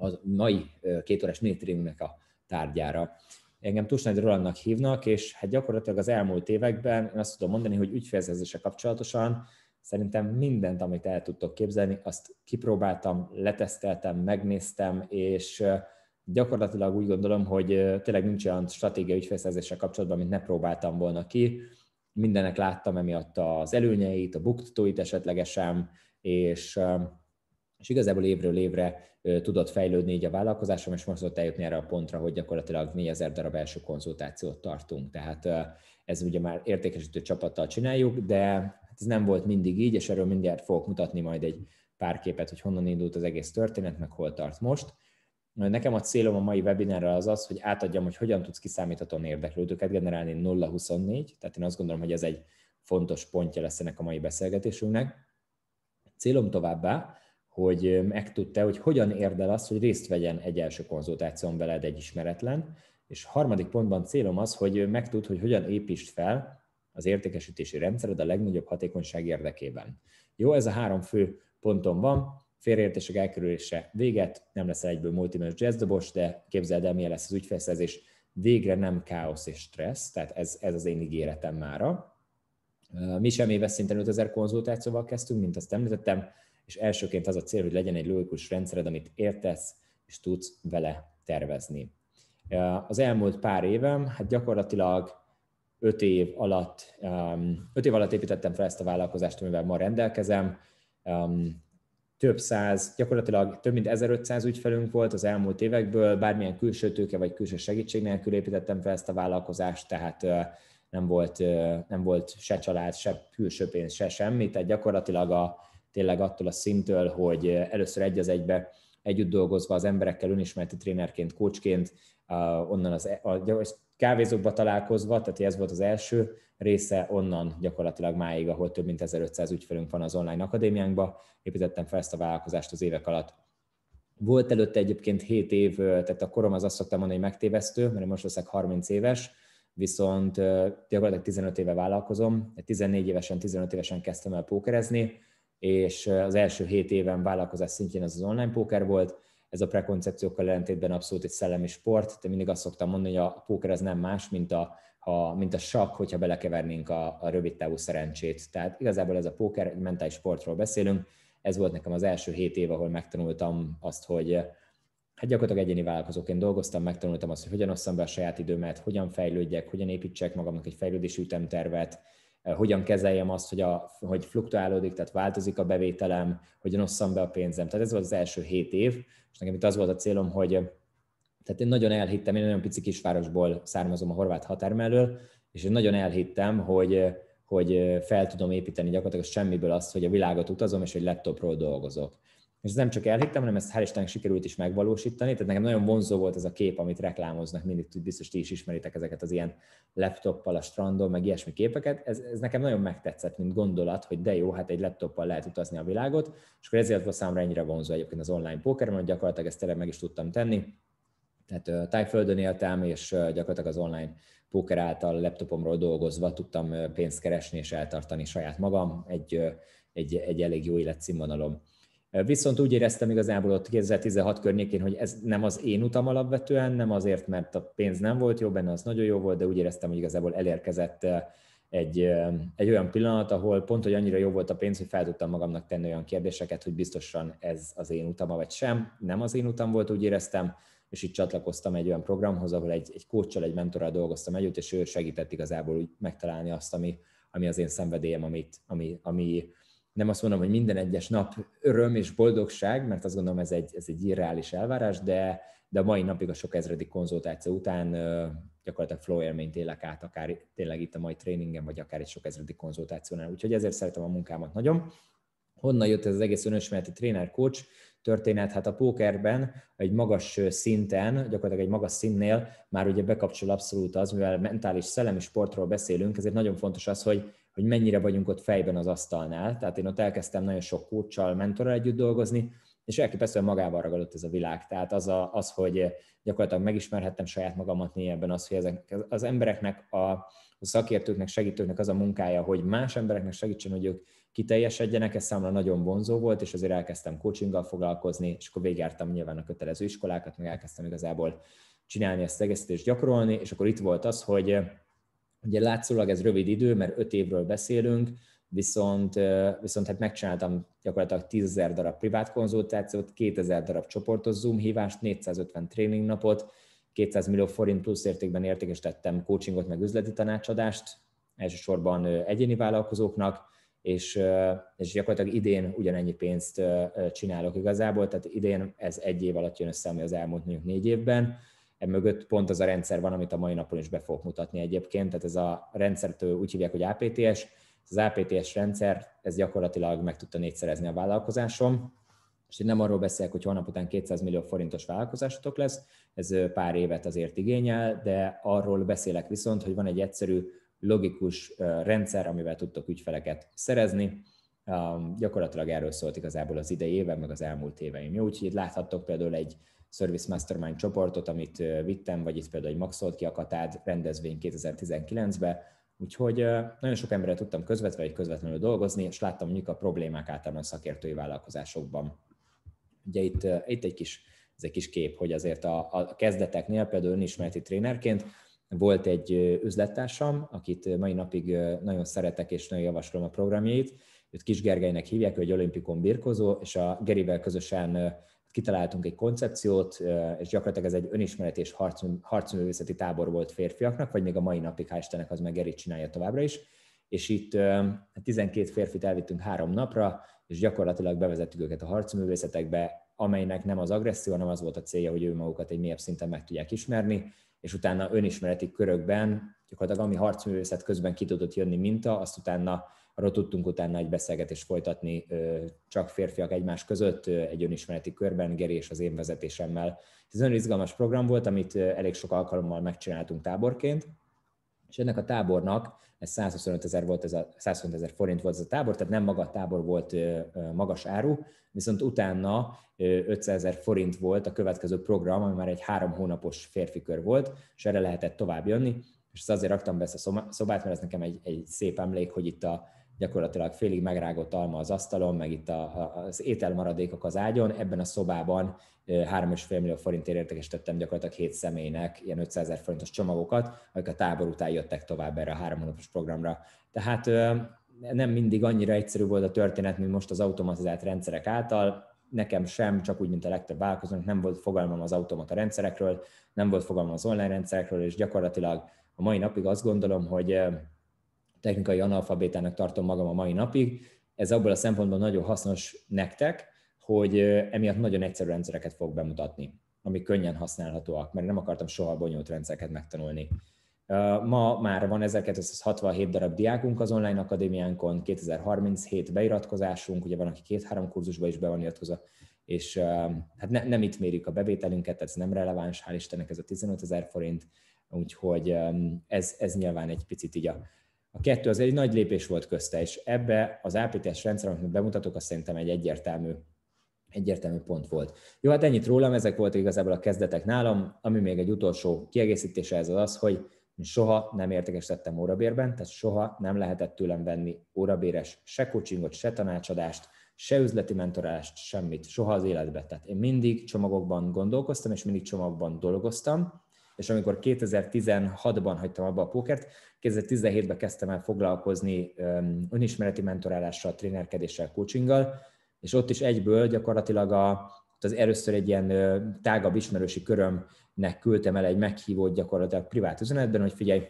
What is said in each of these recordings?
a mai kétórás minitriumnak a tárgyára. Engem Tusnágy Rolandnak hívnak, és hát gyakorlatilag az elmúlt években én azt tudom mondani, hogy ügyfélzezése kapcsolatosan szerintem mindent, amit el tudtok képzelni, azt kipróbáltam, leteszteltem, megnéztem, és gyakorlatilag úgy gondolom, hogy tényleg nincs olyan stratégia ügyfélszerzéssel kapcsolatban, amit ne próbáltam volna ki. Mindenek láttam emiatt az előnyeit, a buktatóit esetlegesen, és és igazából évről évre tudott fejlődni így a vállalkozásom, és most ott eljutni erre a pontra, hogy gyakorlatilag 4000 darab első konzultációt tartunk. Tehát ez ugye már értékesítő csapattal csináljuk, de hát ez nem volt mindig így, és erről mindjárt fogok mutatni majd egy pár képet, hogy honnan indult az egész történet, meg hol tart most. Nekem a célom a mai webinárral az az, hogy átadjam, hogy hogyan tudsz kiszámíthatóan érdeklődőket generálni 0-24, tehát én azt gondolom, hogy ez egy fontos pontja lesz ennek a mai beszélgetésünknek. Célom továbbá, hogy megtudta, hogy hogyan érdel az, hogy részt vegyen egy első konzultáción veled egy ismeretlen, és harmadik pontban célom az, hogy megtud, hogy hogyan építsd fel az értékesítési rendszered a legnagyobb hatékonyság érdekében. Jó, ez a három fő pontom van, félreértések elkerülése véget, nem lesz egyből multimilliós jazzdobos, de képzeld el, milyen lesz az ügyfelszerzés, végre nem káosz és stressz, tehát ez, ez az én ígéretem mára. Mi sem éves szinten 5000 konzultációval kezdtünk, mint azt említettem, és elsőként az a cél, hogy legyen egy logikus rendszered, amit értesz, és tudsz vele tervezni. Az elmúlt pár évem, hát gyakorlatilag öt év alatt, um, öt év alatt építettem fel ezt a vállalkozást, amivel ma rendelkezem. Um, több száz, gyakorlatilag több mint 1500 ügyfelünk volt az elmúlt évekből, bármilyen külső tőke vagy külső segítség nélkül építettem fel ezt a vállalkozást, tehát nem volt, nem volt se család, se külső pénz, se semmi, tehát gyakorlatilag a, tényleg attól a szintől, hogy eh, először egy az egybe együtt dolgozva az emberekkel, önismereti trénerként, coachként, onnan az, e, a, a kávézókba találkozva, tehát ez volt az első része, onnan gyakorlatilag máig, ahol több mint 1500 ügyfelünk van az online akadémiánkba, építettem fel ezt a vállalkozást az évek alatt. Volt előtte egyébként 7 év, tehát a korom az azt szoktam mondani, hogy megtévesztő, mert most leszek 30 éves, viszont gyakorlatilag 15 éve vállalkozom, 14 évesen, 15 évesen kezdtem el pókerezni, és az első hét éven vállalkozás szintjén az az online póker volt, ez a prekoncepciókkal ellentétben abszolút egy szellemi sport, de mindig azt szoktam mondani, hogy a póker az nem más, mint a, a, mint a sakk, hogyha belekevernénk a, a rövid távú szerencsét. Tehát igazából ez a póker, egy mentális sportról beszélünk, ez volt nekem az első hét év, ahol megtanultam azt, hogy hát gyakorlatilag egyéni vállalkozóként dolgoztam, megtanultam azt, hogy hogyan osszam be a saját időmet, hogyan fejlődjek, hogyan építsek magamnak egy fejlődési ütemtervet, Eh, hogyan kezeljem azt, hogy, a, hogy fluktuálódik, tehát változik a bevételem, hogyan osszam be a pénzem. Tehát ez volt az első hét év, és nekem itt az volt a célom, hogy eh, tehát én nagyon elhittem, én nagyon pici kisvárosból származom a horvát határ mellől, és én nagyon elhittem, hogy, eh, hogy fel tudom építeni gyakorlatilag semmiből azt, hogy a világot utazom, és hogy laptopról dolgozok. És ez nem csak elhittem, hanem ezt hál' Istennek sikerült is megvalósítani. Tehát nekem nagyon vonzó volt ez a kép, amit reklámoznak, mindig biztos ti is ismeritek ezeket az ilyen laptoppal a strandon, meg ilyesmi képeket. Ez, ez nekem nagyon megtetszett, mint gondolat, hogy de jó, hát egy laptoppal lehet utazni a világot, és akkor ezért volt számomra ennyire vonzó egyébként az online póker, mert gyakorlatilag ezt tényleg meg is tudtam tenni. Tehát tájföldön éltem, és gyakorlatilag az online póker által laptopomról dolgozva tudtam pénzt keresni és eltartani saját magam egy, egy, egy elég jó életszínvonalom Viszont úgy éreztem igazából ott 2016 környékén, hogy ez nem az én utam alapvetően, nem azért, mert a pénz nem volt jó benne, az nagyon jó volt, de úgy éreztem, hogy igazából elérkezett eh, egy, eh, egy olyan pillanat, ahol pont, hogy annyira jó volt a pénz, hogy fel tudtam magamnak tenni olyan kérdéseket, hogy biztosan ez az én utama, vagy sem. Nem az én utam volt, úgy éreztem, és itt csatlakoztam egy olyan programhoz, ahol egy, egy kócsal, egy mentorral dolgoztam együtt, és ő segített igazából úgy megtalálni azt, ami, ami az én szenvedélyem, amit, ami, ami nem azt mondom, hogy minden egyes nap öröm és boldogság, mert azt gondolom ez egy, ez egy irreális elvárás, de, de a mai napig a sok ezredik konzultáció után gyakorlatilag flow élményt élek át, akár tényleg itt a mai tréningem, vagy akár egy sok ezredik konzultációnál. Úgyhogy ezért szeretem a munkámat nagyon. Honnan jött ez az egész önismereti tréner-coach történet? Hát a pókerben egy magas szinten, gyakorlatilag egy magas színnél már ugye bekapcsol abszolút az, mivel mentális szellemi sportról beszélünk, ezért nagyon fontos az, hogy hogy mennyire vagyunk ott fejben az asztalnál. Tehát én ott elkezdtem nagyon sok kócsal, mentorral együtt dolgozni, és elképesztően magával ragadott ez a világ. Tehát az, a, az hogy gyakorlatilag megismerhettem saját magamat mélyebben, az, hogy ezek, az embereknek, a, a szakértőknek, segítőknek az a munkája, hogy más embereknek segítsen, hogy ők kiteljesedjenek, ez számomra nagyon vonzó volt, és azért elkezdtem coachinggal foglalkozni, és akkor végigjártam nyilván a kötelező iskolákat, meg elkezdtem igazából csinálni ezt egészet és gyakorolni, és akkor itt volt az, hogy Ugye látszólag ez rövid idő, mert öt évről beszélünk, viszont, viszont hát megcsináltam gyakorlatilag 10 darab privát konzultációt, 2000 darab csoportos Zoom hívást, 450 tréning napot, 200 millió forint plusz értékben értékesítettem coachingot, meg üzleti tanácsadást, elsősorban egyéni vállalkozóknak, és, és gyakorlatilag idén ugyanennyi pénzt csinálok igazából, tehát idén ez egy év alatt jön össze, ami az elmúlt mondjuk négy évben, E mögött pont az a rendszer van, amit a mai napon is be fogok mutatni egyébként, tehát ez a rendszert úgy hívják, hogy APTS, ez az APTS rendszer, ez gyakorlatilag meg tudta négyszerezni a vállalkozásom, és én nem arról beszélek, hogy holnap után 200 millió forintos vállalkozásotok lesz, ez pár évet azért igényel, de arról beszélek viszont, hogy van egy egyszerű, logikus rendszer, amivel tudtok ügyfeleket szerezni, gyakorlatilag erről szólt igazából az idei éve, meg az elmúlt éveim. Jó, úgyhogy itt láthattok például egy Service Mastermind csoportot, amit vittem, vagy itt például egy Maxolt ki a Katád rendezvény 2019-ben, Úgyhogy nagyon sok emberrel tudtam közvetve vagy közvetlenül dolgozni, és láttam mondjuk a problémák általában a szakértői vállalkozásokban. Ugye itt, itt egy kis, ez egy kis kép, hogy azért a, a kezdeteknél, például önismereti trénerként volt egy üzlettársam, akit mai napig nagyon szeretek és nagyon javaslom a programjait. Őt Kis Gergelynek hívják, ő egy olimpikon birkozó, és a Gerivel közösen kitaláltunk egy koncepciót, és gyakorlatilag ez egy önismeret és harcművészeti tábor volt férfiaknak, vagy még a mai napig, hál' Istennek, az meg Eri csinálja továbbra is, és itt 12 férfit elvittünk három napra, és gyakorlatilag bevezettük őket a harcművészetekbe, amelynek nem az agresszió, hanem az volt a célja, hogy ő magukat egy mélyebb szinten meg tudják ismerni, és utána önismereti körökben gyakorlatilag ami harcművészet közben ki tudott jönni minta, azt utána arról tudtunk utána egy beszélgetést folytatni csak férfiak egymás között, egy önismereti körben, Geri és az én vezetésemmel. Ez nagyon izgalmas program volt, amit elég sok alkalommal megcsináltunk táborként, és ennek a tábornak, ez 125 ezer volt ez a, 125 ezer forint volt ez a tábor, tehát nem maga a tábor volt magas áru, viszont utána 500 ezer forint volt a következő program, ami már egy három hónapos férfi kör volt, és erre lehetett tovább jönni, és ezt azért raktam be ezt a szobát, mert ez nekem egy, egy szép emlék, hogy itt a gyakorlatilag félig megrágott alma az asztalon, meg itt a, a, az ételmaradékok az ágyon. Ebben a szobában 3,5 millió forintért értékesítettem gyakorlatilag 7 személynek ilyen 500 ezer forintos csomagokat, akik a tábor után jöttek tovább erre a három hónapos programra. Tehát nem mindig annyira egyszerű volt a történet, mint most az automatizált rendszerek által. Nekem sem, csak úgy, mint a legtöbb vállalkozónak, nem volt fogalmam az automata rendszerekről, nem volt fogalmam az online rendszerekről, és gyakorlatilag a mai napig azt gondolom, hogy technikai analfabétának tartom magam a mai napig. Ez abból a szempontból nagyon hasznos nektek, hogy emiatt nagyon egyszerű rendszereket fog bemutatni, amik könnyen használhatóak, mert nem akartam soha bonyolult rendszereket megtanulni. Ma már van 1267 darab diákunk az online akadémiánkon, 2037 beiratkozásunk, ugye van, aki két-három kurzusba is be van iratkozva, és hát ne, nem itt mérjük a bevételünket, tehát ez nem releváns, hál' Istennek ez a 15 ezer forint, úgyhogy ez, ez nyilván egy picit így a a kettő az egy nagy lépés volt közte, és ebbe az APTS rendszer, amit bemutatok, az szerintem egy egyértelmű egyértelmű pont volt. Jó, hát ennyit rólam, ezek voltak igazából a kezdetek nálam, ami még egy utolsó kiegészítése ez az az, hogy soha nem értékesítettem órabérben, tehát soha nem lehetett tőlem venni órabéres se coachingot, se tanácsadást, se üzleti mentorálást, semmit, soha az életbe. Tehát én mindig csomagokban gondolkoztam, és mindig csomagban dolgoztam, és amikor 2016-ban hagytam abba a pókert, 2017-ben kezdtem el foglalkozni önismereti mentorálással, trénerkedéssel, coachinggal, és ott is egyből gyakorlatilag a, az először egy ilyen tágabb ismerősi körömnek küldtem el egy meghívót gyakorlatilag privát üzenetben, hogy figyelj,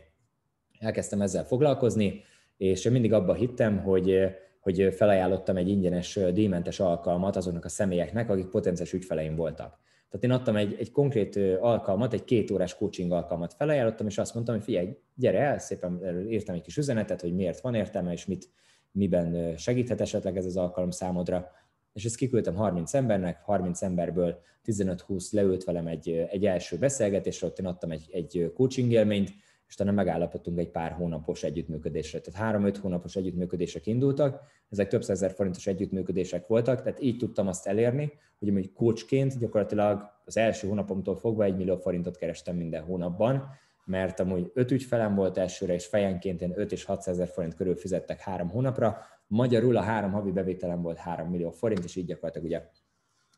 elkezdtem ezzel foglalkozni, és én mindig abba hittem, hogy, hogy felajánlottam egy ingyenes díjmentes alkalmat azoknak a személyeknek, akik potenciális ügyfeleim voltak. Tehát én adtam egy, egy konkrét alkalmat, egy két órás coaching alkalmat felajánlottam, és azt mondtam, hogy figyelj, gyere el, szépen írtam egy kis üzenetet, hogy miért van értelme, és mit, miben segíthet esetleg ez az alkalom számodra, és ezt kiküldtem 30 embernek, 30 emberből 15-20 leült velem egy, egy első beszélgetésre, ott én adtam egy, egy coaching élményt, és utána megállapodtunk egy pár hónapos együttműködésre. Tehát három-öt hónapos együttműködések indultak, ezek több százezer forintos együttműködések voltak, tehát így tudtam azt elérni, hogy mondjuk kócsként gyakorlatilag az első hónapomtól fogva egy millió forintot kerestem minden hónapban, mert amúgy öt ügyfelem volt elsőre, és fejenként én 5 és 600 ezer forint körül fizettek három hónapra, magyarul a három havi bevételem volt 3 millió forint, és így gyakorlatilag ugye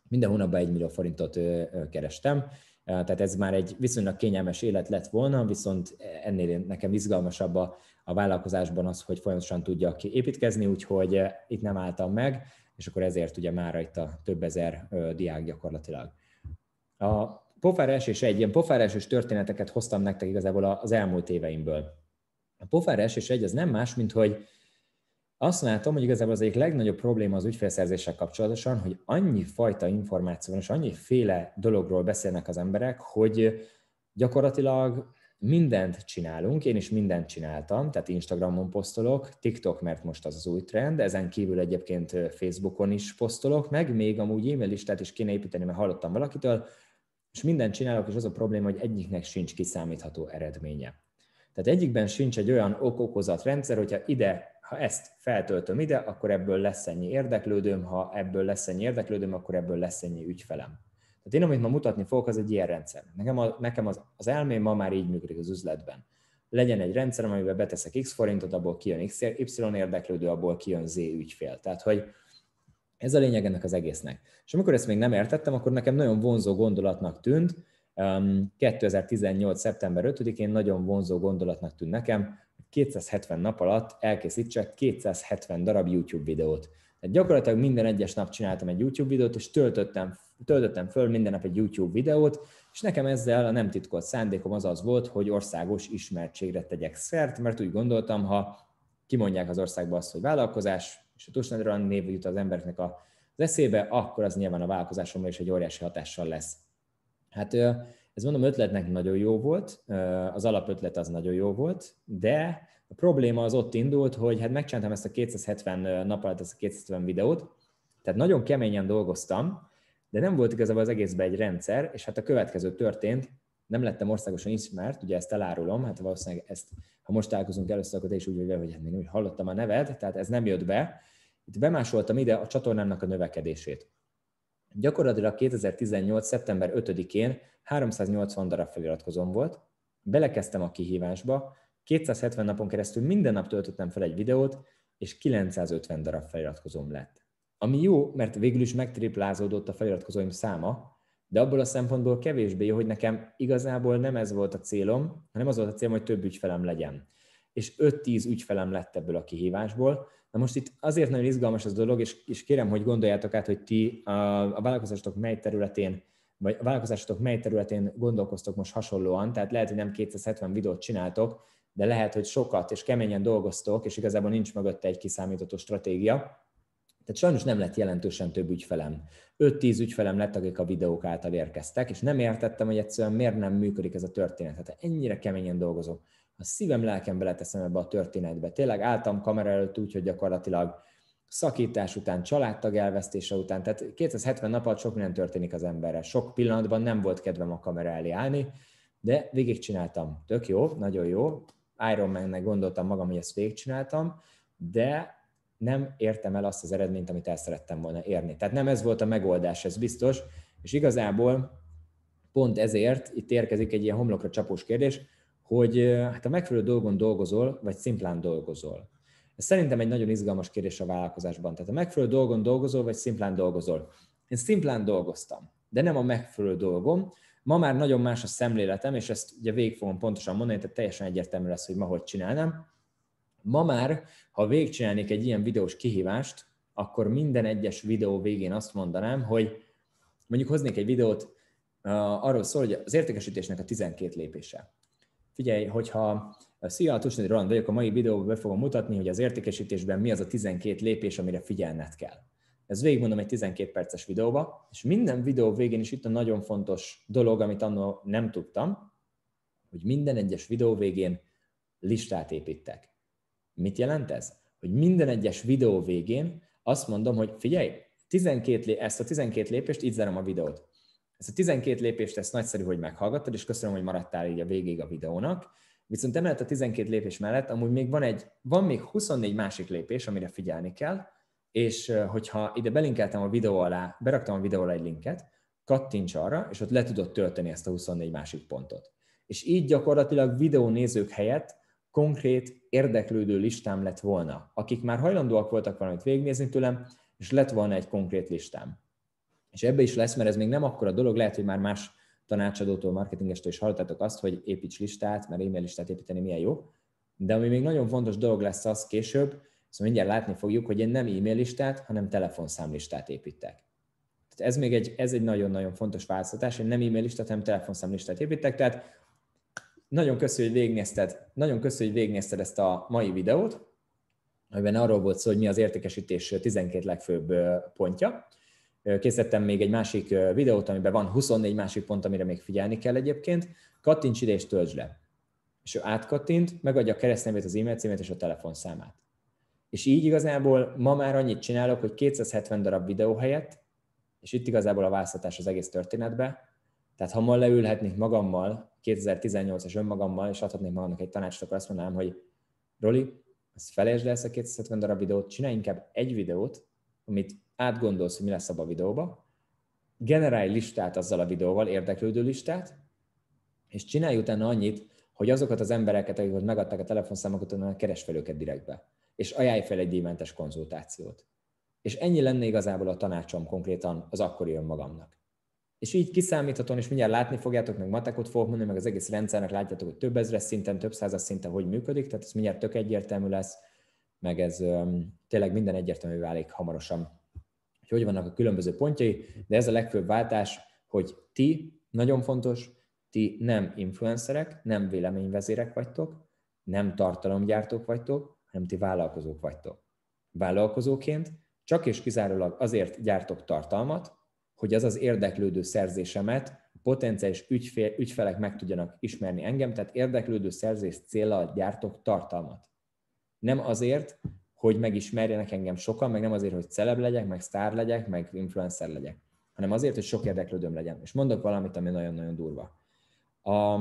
minden hónapban 1 millió forintot kerestem, tehát ez már egy viszonylag kényelmes élet lett volna, viszont ennél nekem izgalmasabb a, a vállalkozásban az, hogy folyamatosan tudjak építkezni, úgyhogy itt nem álltam meg, és akkor ezért ugye már itt a több ezer diák gyakorlatilag. A pofára és egy, ilyen pofára és történeteket hoztam nektek igazából az elmúlt éveimből. A pofára és egy az nem más, mint hogy azt látom, hogy igazából az egyik legnagyobb probléma az ügyfélszerzéssel kapcsolatosan, hogy annyi fajta információ van, és annyi féle dologról beszélnek az emberek, hogy gyakorlatilag mindent csinálunk, én is mindent csináltam, tehát Instagramon posztolok, TikTok, mert most az az új trend, ezen kívül egyébként Facebookon is posztolok, meg még amúgy e-mail listát is kéne építeni, mert hallottam valakitől, és mindent csinálok, és az a probléma, hogy egyiknek sincs kiszámítható eredménye. Tehát egyikben sincs egy olyan ok-okozat rendszer, hogyha ide ha ezt feltöltöm ide, akkor ebből lesz ennyi érdeklődőm, ha ebből lesz ennyi érdeklődőm, akkor ebből lesz ennyi ügyfelem. Tehát én, amit ma mutatni fogok, az egy ilyen rendszer. Nekem, a, nekem az, az elmém ma már így működik az üzletben. Legyen egy rendszer, amiben beteszek x forintot, abból kijön x, y érdeklődő, abból kijön z ügyfél. Tehát, hogy ez a lényeg ennek az egésznek. És amikor ezt még nem értettem, akkor nekem nagyon vonzó gondolatnak tűnt, 2018. szeptember 5-én nagyon vonzó gondolatnak tűnt nekem, 270 nap alatt elkészítsek 270 darab YouTube videót. Tehát gyakorlatilag minden egyes nap csináltam egy YouTube videót, és töltöttem, töltöttem föl minden nap egy YouTube videót, és nekem ezzel a nem titkolt szándékom az az volt, hogy országos ismertségre tegyek szert, mert úgy gondoltam, ha kimondják az országba azt, hogy vállalkozás, és a Tusnadran név jut az embernek az eszébe, akkor az nyilván a vállalkozásomra is egy óriási hatással lesz. Hát ez mondom, ötletnek nagyon jó volt, az alapötlet az nagyon jó volt, de a probléma az ott indult, hogy hát megcsináltam ezt a 270 nap alatt ezt a 270 videót, tehát nagyon keményen dolgoztam, de nem volt igazából az egészben egy rendszer, és hát a következő történt, nem lettem országosan ismert, ugye ezt elárulom, hát valószínűleg ezt, ha most találkozunk először, akkor te is úgy vagy, hogy hát még hallottam a neved, tehát ez nem jött be. Itt bemásoltam ide a csatornámnak a növekedését. Gyakorlatilag 2018. szeptember 5-én 380 darab feliratkozom volt, belekezdtem a kihívásba, 270 napon keresztül minden nap töltöttem fel egy videót, és 950 darab feliratkozom lett. Ami jó, mert végül is megtriplázódott a feliratkozóim száma, de abból a szempontból kevésbé jó, hogy nekem igazából nem ez volt a célom, hanem az volt a célom, hogy több ügyfelem legyen. És 5-10 ügyfelem lett ebből a kihívásból, Na most itt azért nagyon izgalmas az dolog, és, és kérem, hogy gondoljátok át, hogy ti a, a vállalkozásotok mely területén vagy a vállalkozásotok mely területén gondolkoztok most hasonlóan, tehát lehet, hogy nem 270 videót csináltok, de lehet, hogy sokat és keményen dolgoztok, és igazából nincs mögötte egy kiszámítható stratégia. Tehát sajnos nem lett jelentősen több ügyfelem. 5-10 ügyfelem lett, akik a videók által érkeztek, és nem értettem, hogy egyszerűen miért nem működik ez a történet. Tehát ennyire keményen dolgozok a szívem, lelkem beleteszem ebbe a történetbe. Tényleg álltam kamera előtt úgy, hogy gyakorlatilag szakítás után, családtag elvesztése után, tehát 270 nap alatt sok minden történik az emberrel. Sok pillanatban nem volt kedvem a kamera elé állni, de végigcsináltam. Tök jó, nagyon jó. Iron man gondoltam magam, hogy ezt végigcsináltam, de nem értem el azt az eredményt, amit el szerettem volna érni. Tehát nem ez volt a megoldás, ez biztos, és igazából pont ezért itt érkezik egy ilyen homlokra csapós kérdés, hogy hát a megfelelő dolgon dolgozol, vagy szimplán dolgozol. Ez szerintem egy nagyon izgalmas kérdés a vállalkozásban. Tehát a megfelelő dolgon dolgozol, vagy szimplán dolgozol. Én szimplán dolgoztam, de nem a megfelelő dolgom. Ma már nagyon más a szemléletem, és ezt ugye végig fogom pontosan mondani, tehát teljesen egyértelmű lesz, hogy ma hogy csinálnám. Ma már, ha végigcsinálnék egy ilyen videós kihívást, akkor minden egyes videó végén azt mondanám, hogy mondjuk hoznék egy videót, arról szól, hogy az értékesítésnek a 12 lépése figyelj, hogyha eh, Szia, Tusnyi Roland vagyok, a mai videóban be fogom mutatni, hogy az értékesítésben mi az a 12 lépés, amire figyelned kell. Ez végigmondom egy 12 perces videóba, és minden videó végén is itt a nagyon fontos dolog, amit annól nem tudtam, hogy minden egyes videó végén listát építek. Mit jelent ez? Hogy minden egyes videó végén azt mondom, hogy figyelj, 12 lé- ezt a 12 lépést így zárom a videót. Ez a 12 lépést, ezt nagyszerű, hogy meghallgattad, és köszönöm, hogy maradtál így a végéig a videónak. Viszont emellett a 12 lépés mellett amúgy még van, egy, van még 24 másik lépés, amire figyelni kell, és hogyha ide belinkeltem a videó alá, beraktam a videó alá egy linket, kattints arra, és ott le tudod tölteni ezt a 24 másik pontot. És így gyakorlatilag videónézők helyett konkrét érdeklődő listám lett volna, akik már hajlandóak voltak valamit végignézni tőlem, és lett volna egy konkrét listám. És ebbe is lesz, mert ez még nem akkora dolog, lehet, hogy már más tanácsadótól, marketingestől is hallottátok azt, hogy építs listát, mert e-mail listát építeni milyen jó. De ami még nagyon fontos dolog lesz az később, szóval mindjárt látni fogjuk, hogy én nem e-mail listát, hanem telefonszámlistát építek. Tehát ez még egy, ez egy nagyon-nagyon fontos változtatás, én nem e-mail listát, hanem telefonszámlistát építek, tehát nagyon köszönjük, hogy végignézted, nagyon köszönjük, hogy végignézted ezt a mai videót, amiben arról volt szó, hogy mi az értékesítés 12 legfőbb pontja készítettem még egy másik videót, amiben van 24 másik pont, amire még figyelni kell egyébként. Kattints ide és töltsd le. És ő átkattint, megadja a keresztnevét, az e-mail címét és a telefonszámát. És így igazából ma már annyit csinálok, hogy 270 darab videó helyett, és itt igazából a választás az egész történetbe, tehát ha ma leülhetnék magammal, 2018-as önmagammal, és adhatnék magamnak egy tanácsot, akkor azt mondanám, hogy Roli, ezt felejtsd el ezt a 270 darab videót, csinálj inkább egy videót, amit átgondolsz, hogy mi lesz abban a videóba, generálj listát azzal a videóval, érdeklődő listát, és csinálj utána annyit, hogy azokat az embereket, akik megadták a telefonszámokat, onnan keresd fel őket direktbe, és ajánlj fel egy díjmentes konzultációt. És ennyi lenne igazából a tanácsom konkrétan az akkori önmagamnak. És így kiszámíthatóan, és mindjárt látni fogjátok, meg matekot fogok mondani, meg az egész rendszernek látjátok, hogy több ezres szinten, több százas szinten hogy működik, tehát ez mindjárt tök egyértelmű lesz, meg ez öm, tényleg minden egyértelmű válik hamarosan hogy hogy vannak a különböző pontjai, de ez a legfőbb váltás, hogy ti, nagyon fontos, ti nem influencerek, nem véleményvezérek vagytok, nem tartalomgyártók vagytok, hanem ti vállalkozók vagytok. Vállalkozóként csak és kizárólag azért gyártok tartalmat, hogy az az érdeklődő szerzésemet a potenciális ügyfél, ügyfelek meg tudjanak ismerni engem, tehát érdeklődő szerzés célral gyártok tartalmat. Nem azért, hogy megismerjenek engem sokan, meg nem azért, hogy celeb legyek, meg sztár legyek, meg influencer legyek, hanem azért, hogy sok érdeklődöm legyen. És mondok valamit, ami nagyon-nagyon durva. A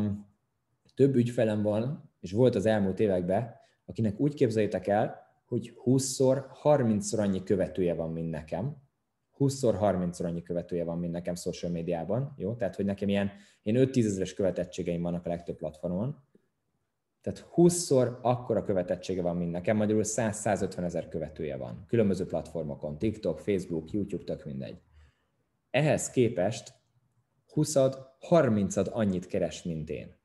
több ügyfelem van, és volt az elmúlt években, akinek úgy képzeljétek el, hogy 20-szor, 30-szor annyi követője van, mint nekem. 20-szor, 30-szor annyi követője van, mint nekem social médiában, jó? Tehát, hogy nekem ilyen, ilyen 5-10 ezeres követettségeim vannak a legtöbb platformon, tehát 20-szor akkora követettsége van, mint nekem, magyarul 100-150 ezer követője van. Különböző platformokon, TikTok, Facebook, YouTube, tök mindegy. Ehhez képest 20-ad, 30-ad annyit keres, mint én.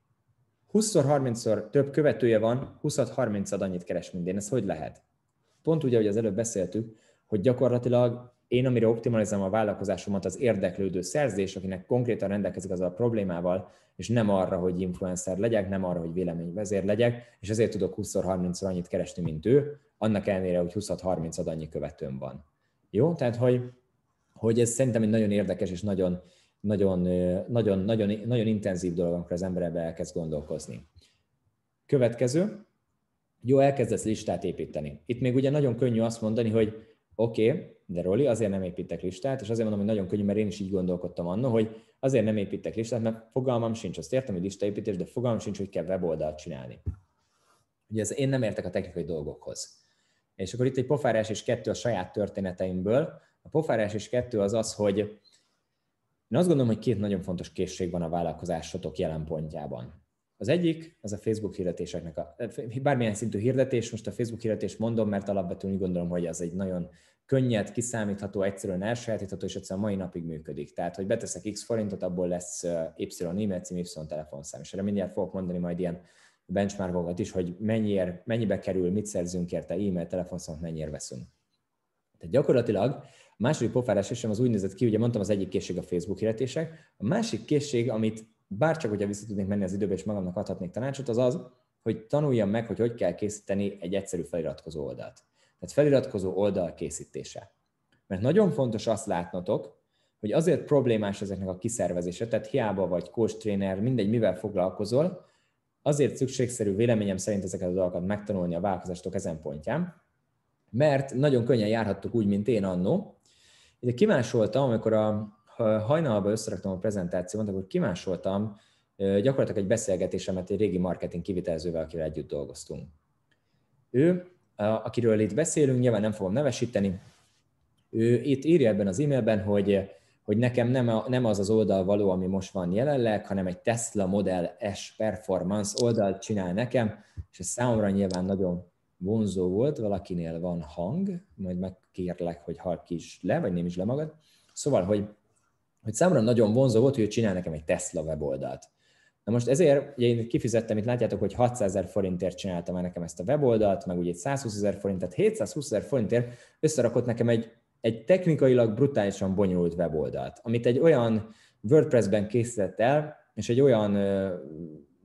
20-szor, 30-szor több követője van, 20-ad, 30-ad annyit keres, mint én. Ez hogy lehet? Pont ugye ahogy az előbb beszéltük, hogy gyakorlatilag én, amire optimalizálom a vállalkozásomat, az érdeklődő szerzés, akinek konkrétan rendelkezik azzal a problémával, és nem arra, hogy influencer legyek, nem arra, hogy véleményvezér legyek, és ezért tudok 20-30-szor annyit keresni, mint ő, annak ellenére, hogy 20-30 ad annyi követőm van. Jó? Tehát, hogy, hogy ez szerintem egy nagyon érdekes és nagyon, nagyon, nagyon, nagyon, nagyon intenzív dolog, amikor az ember ebbe elkezd gondolkozni. Következő, jó, elkezdesz listát építeni. Itt még ugye nagyon könnyű azt mondani, hogy oké, okay, de Roli, azért nem építek listát, és azért mondom, hogy nagyon könnyű, mert én is így gondolkodtam annak, hogy azért nem építek listát, mert fogalmam sincs, azt értem, hogy listaépítés, de fogalmam sincs, hogy kell weboldalt csinálni. Ugye ez, én nem értek a technikai dolgokhoz. És akkor itt egy pofárás és kettő a saját történeteimből. A pofárás és kettő az az, hogy én azt gondolom, hogy két nagyon fontos készség van a vállalkozásotok jelen pontjában. Az egyik, az a Facebook hirdetéseknek a, bármilyen szintű hirdetés, most a Facebook hirdetés mondom, mert alapvetően úgy gondolom, hogy az egy nagyon könnyed, kiszámítható, egyszerűen elsajátítható, és egyszerűen a mai napig működik. Tehát, hogy beteszek x forintot, abból lesz y e-mail cím, y telefonszám. És erre mindjárt fogok mondani majd ilyen benchmarkokat is, hogy mennyiért, mennyibe kerül, mit szerzünk érte, e-mail, telefonszámot mennyiért veszünk. Tehát gyakorlatilag a második pofárás esem az úgy nézett ki, ugye mondtam, az egyik készség a Facebook hirdetések, a másik készség, amit bárcsak ugye vissza tudnék menni az időbe, és magamnak adhatnék tanácsot, az az, hogy tanuljam meg, hogy hogy kell készíteni egy egyszerű feliratkozó oldalt tehát feliratkozó oldal készítése. Mert nagyon fontos azt látnotok, hogy azért problémás ezeknek a kiszervezése, tehát hiába vagy coach, tréner, mindegy, mivel foglalkozol, azért szükségszerű véleményem szerint ezeket a dolgokat megtanulni a vállalkozástok ezen pontján, mert nagyon könnyen járhattuk úgy, mint én annó. Ugye kimásoltam, amikor a hajnalban összeraktam a prezentációt, akkor kimásoltam gyakorlatilag egy beszélgetésemet egy régi marketing kivitelezővel, akivel együtt dolgoztunk. Ő akiről itt beszélünk, nyilván nem fogom nevesíteni, ő itt írja ebben az e-mailben, hogy, hogy nekem nem, a, nem az az oldal való, ami most van jelenleg, hanem egy Tesla Model S Performance oldal csinál nekem, és ez számomra nyilván nagyon vonzó volt, valakinél van hang, majd megkérlek, hogy halkíts le, vagy nem is le magad. Szóval, hogy, hogy számomra nagyon vonzó volt, hogy ő csinál nekem egy Tesla weboldalt. Na most ezért ugye én kifizettem, itt látjátok, hogy 600 ezer forintért csináltam már nekem ezt a weboldalt, meg ugye 120 ezer forintet, 720 ezer forintért összerakott nekem egy, egy technikailag brutálisan bonyolult weboldalt, amit egy olyan WordPress-ben készített el, és egy olyan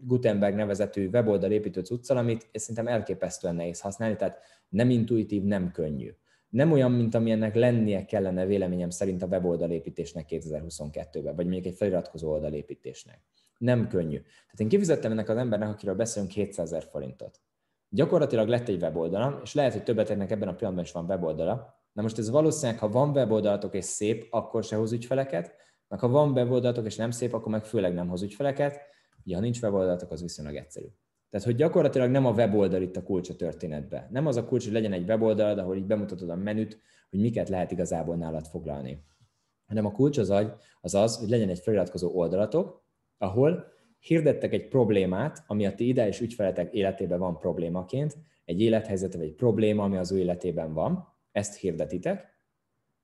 Gutenberg nevezetű weboldal építő cuccal, amit szerintem elképesztően nehéz használni, tehát nem intuitív, nem könnyű. Nem olyan, mint amilyennek lennie kellene véleményem szerint a weboldalépítésnek 2022-ben, vagy mondjuk egy feliratkozó oldalépítésnek nem könnyű. Tehát én kifizettem ennek az embernek, akiről beszélünk, 700 ezer forintot. Gyakorlatilag lett egy weboldalam, és lehet, hogy többet ennek ebben a pillanatban is van weboldala. Na most ez valószínűleg, ha van weboldalatok és szép, akkor se hoz ügyfeleket, meg ha van weboldalatok és nem szép, akkor meg főleg nem hoz ügyfeleket. Ugye, ha nincs weboldalatok, az viszonylag egyszerű. Tehát, hogy gyakorlatilag nem a weboldal itt a kulcs a történetbe. Nem az a kulcs, hogy legyen egy weboldalad, ahol így bemutatod a menüt, hogy miket lehet igazából nálad foglalni. Hanem a kulcs az, az az, hogy legyen egy feliratkozó oldalatok, ahol hirdettek egy problémát, ami a ti ideális ügyfeletek életében van problémaként, egy élethelyzet vagy egy probléma, ami az ő életében van, ezt hirdetitek,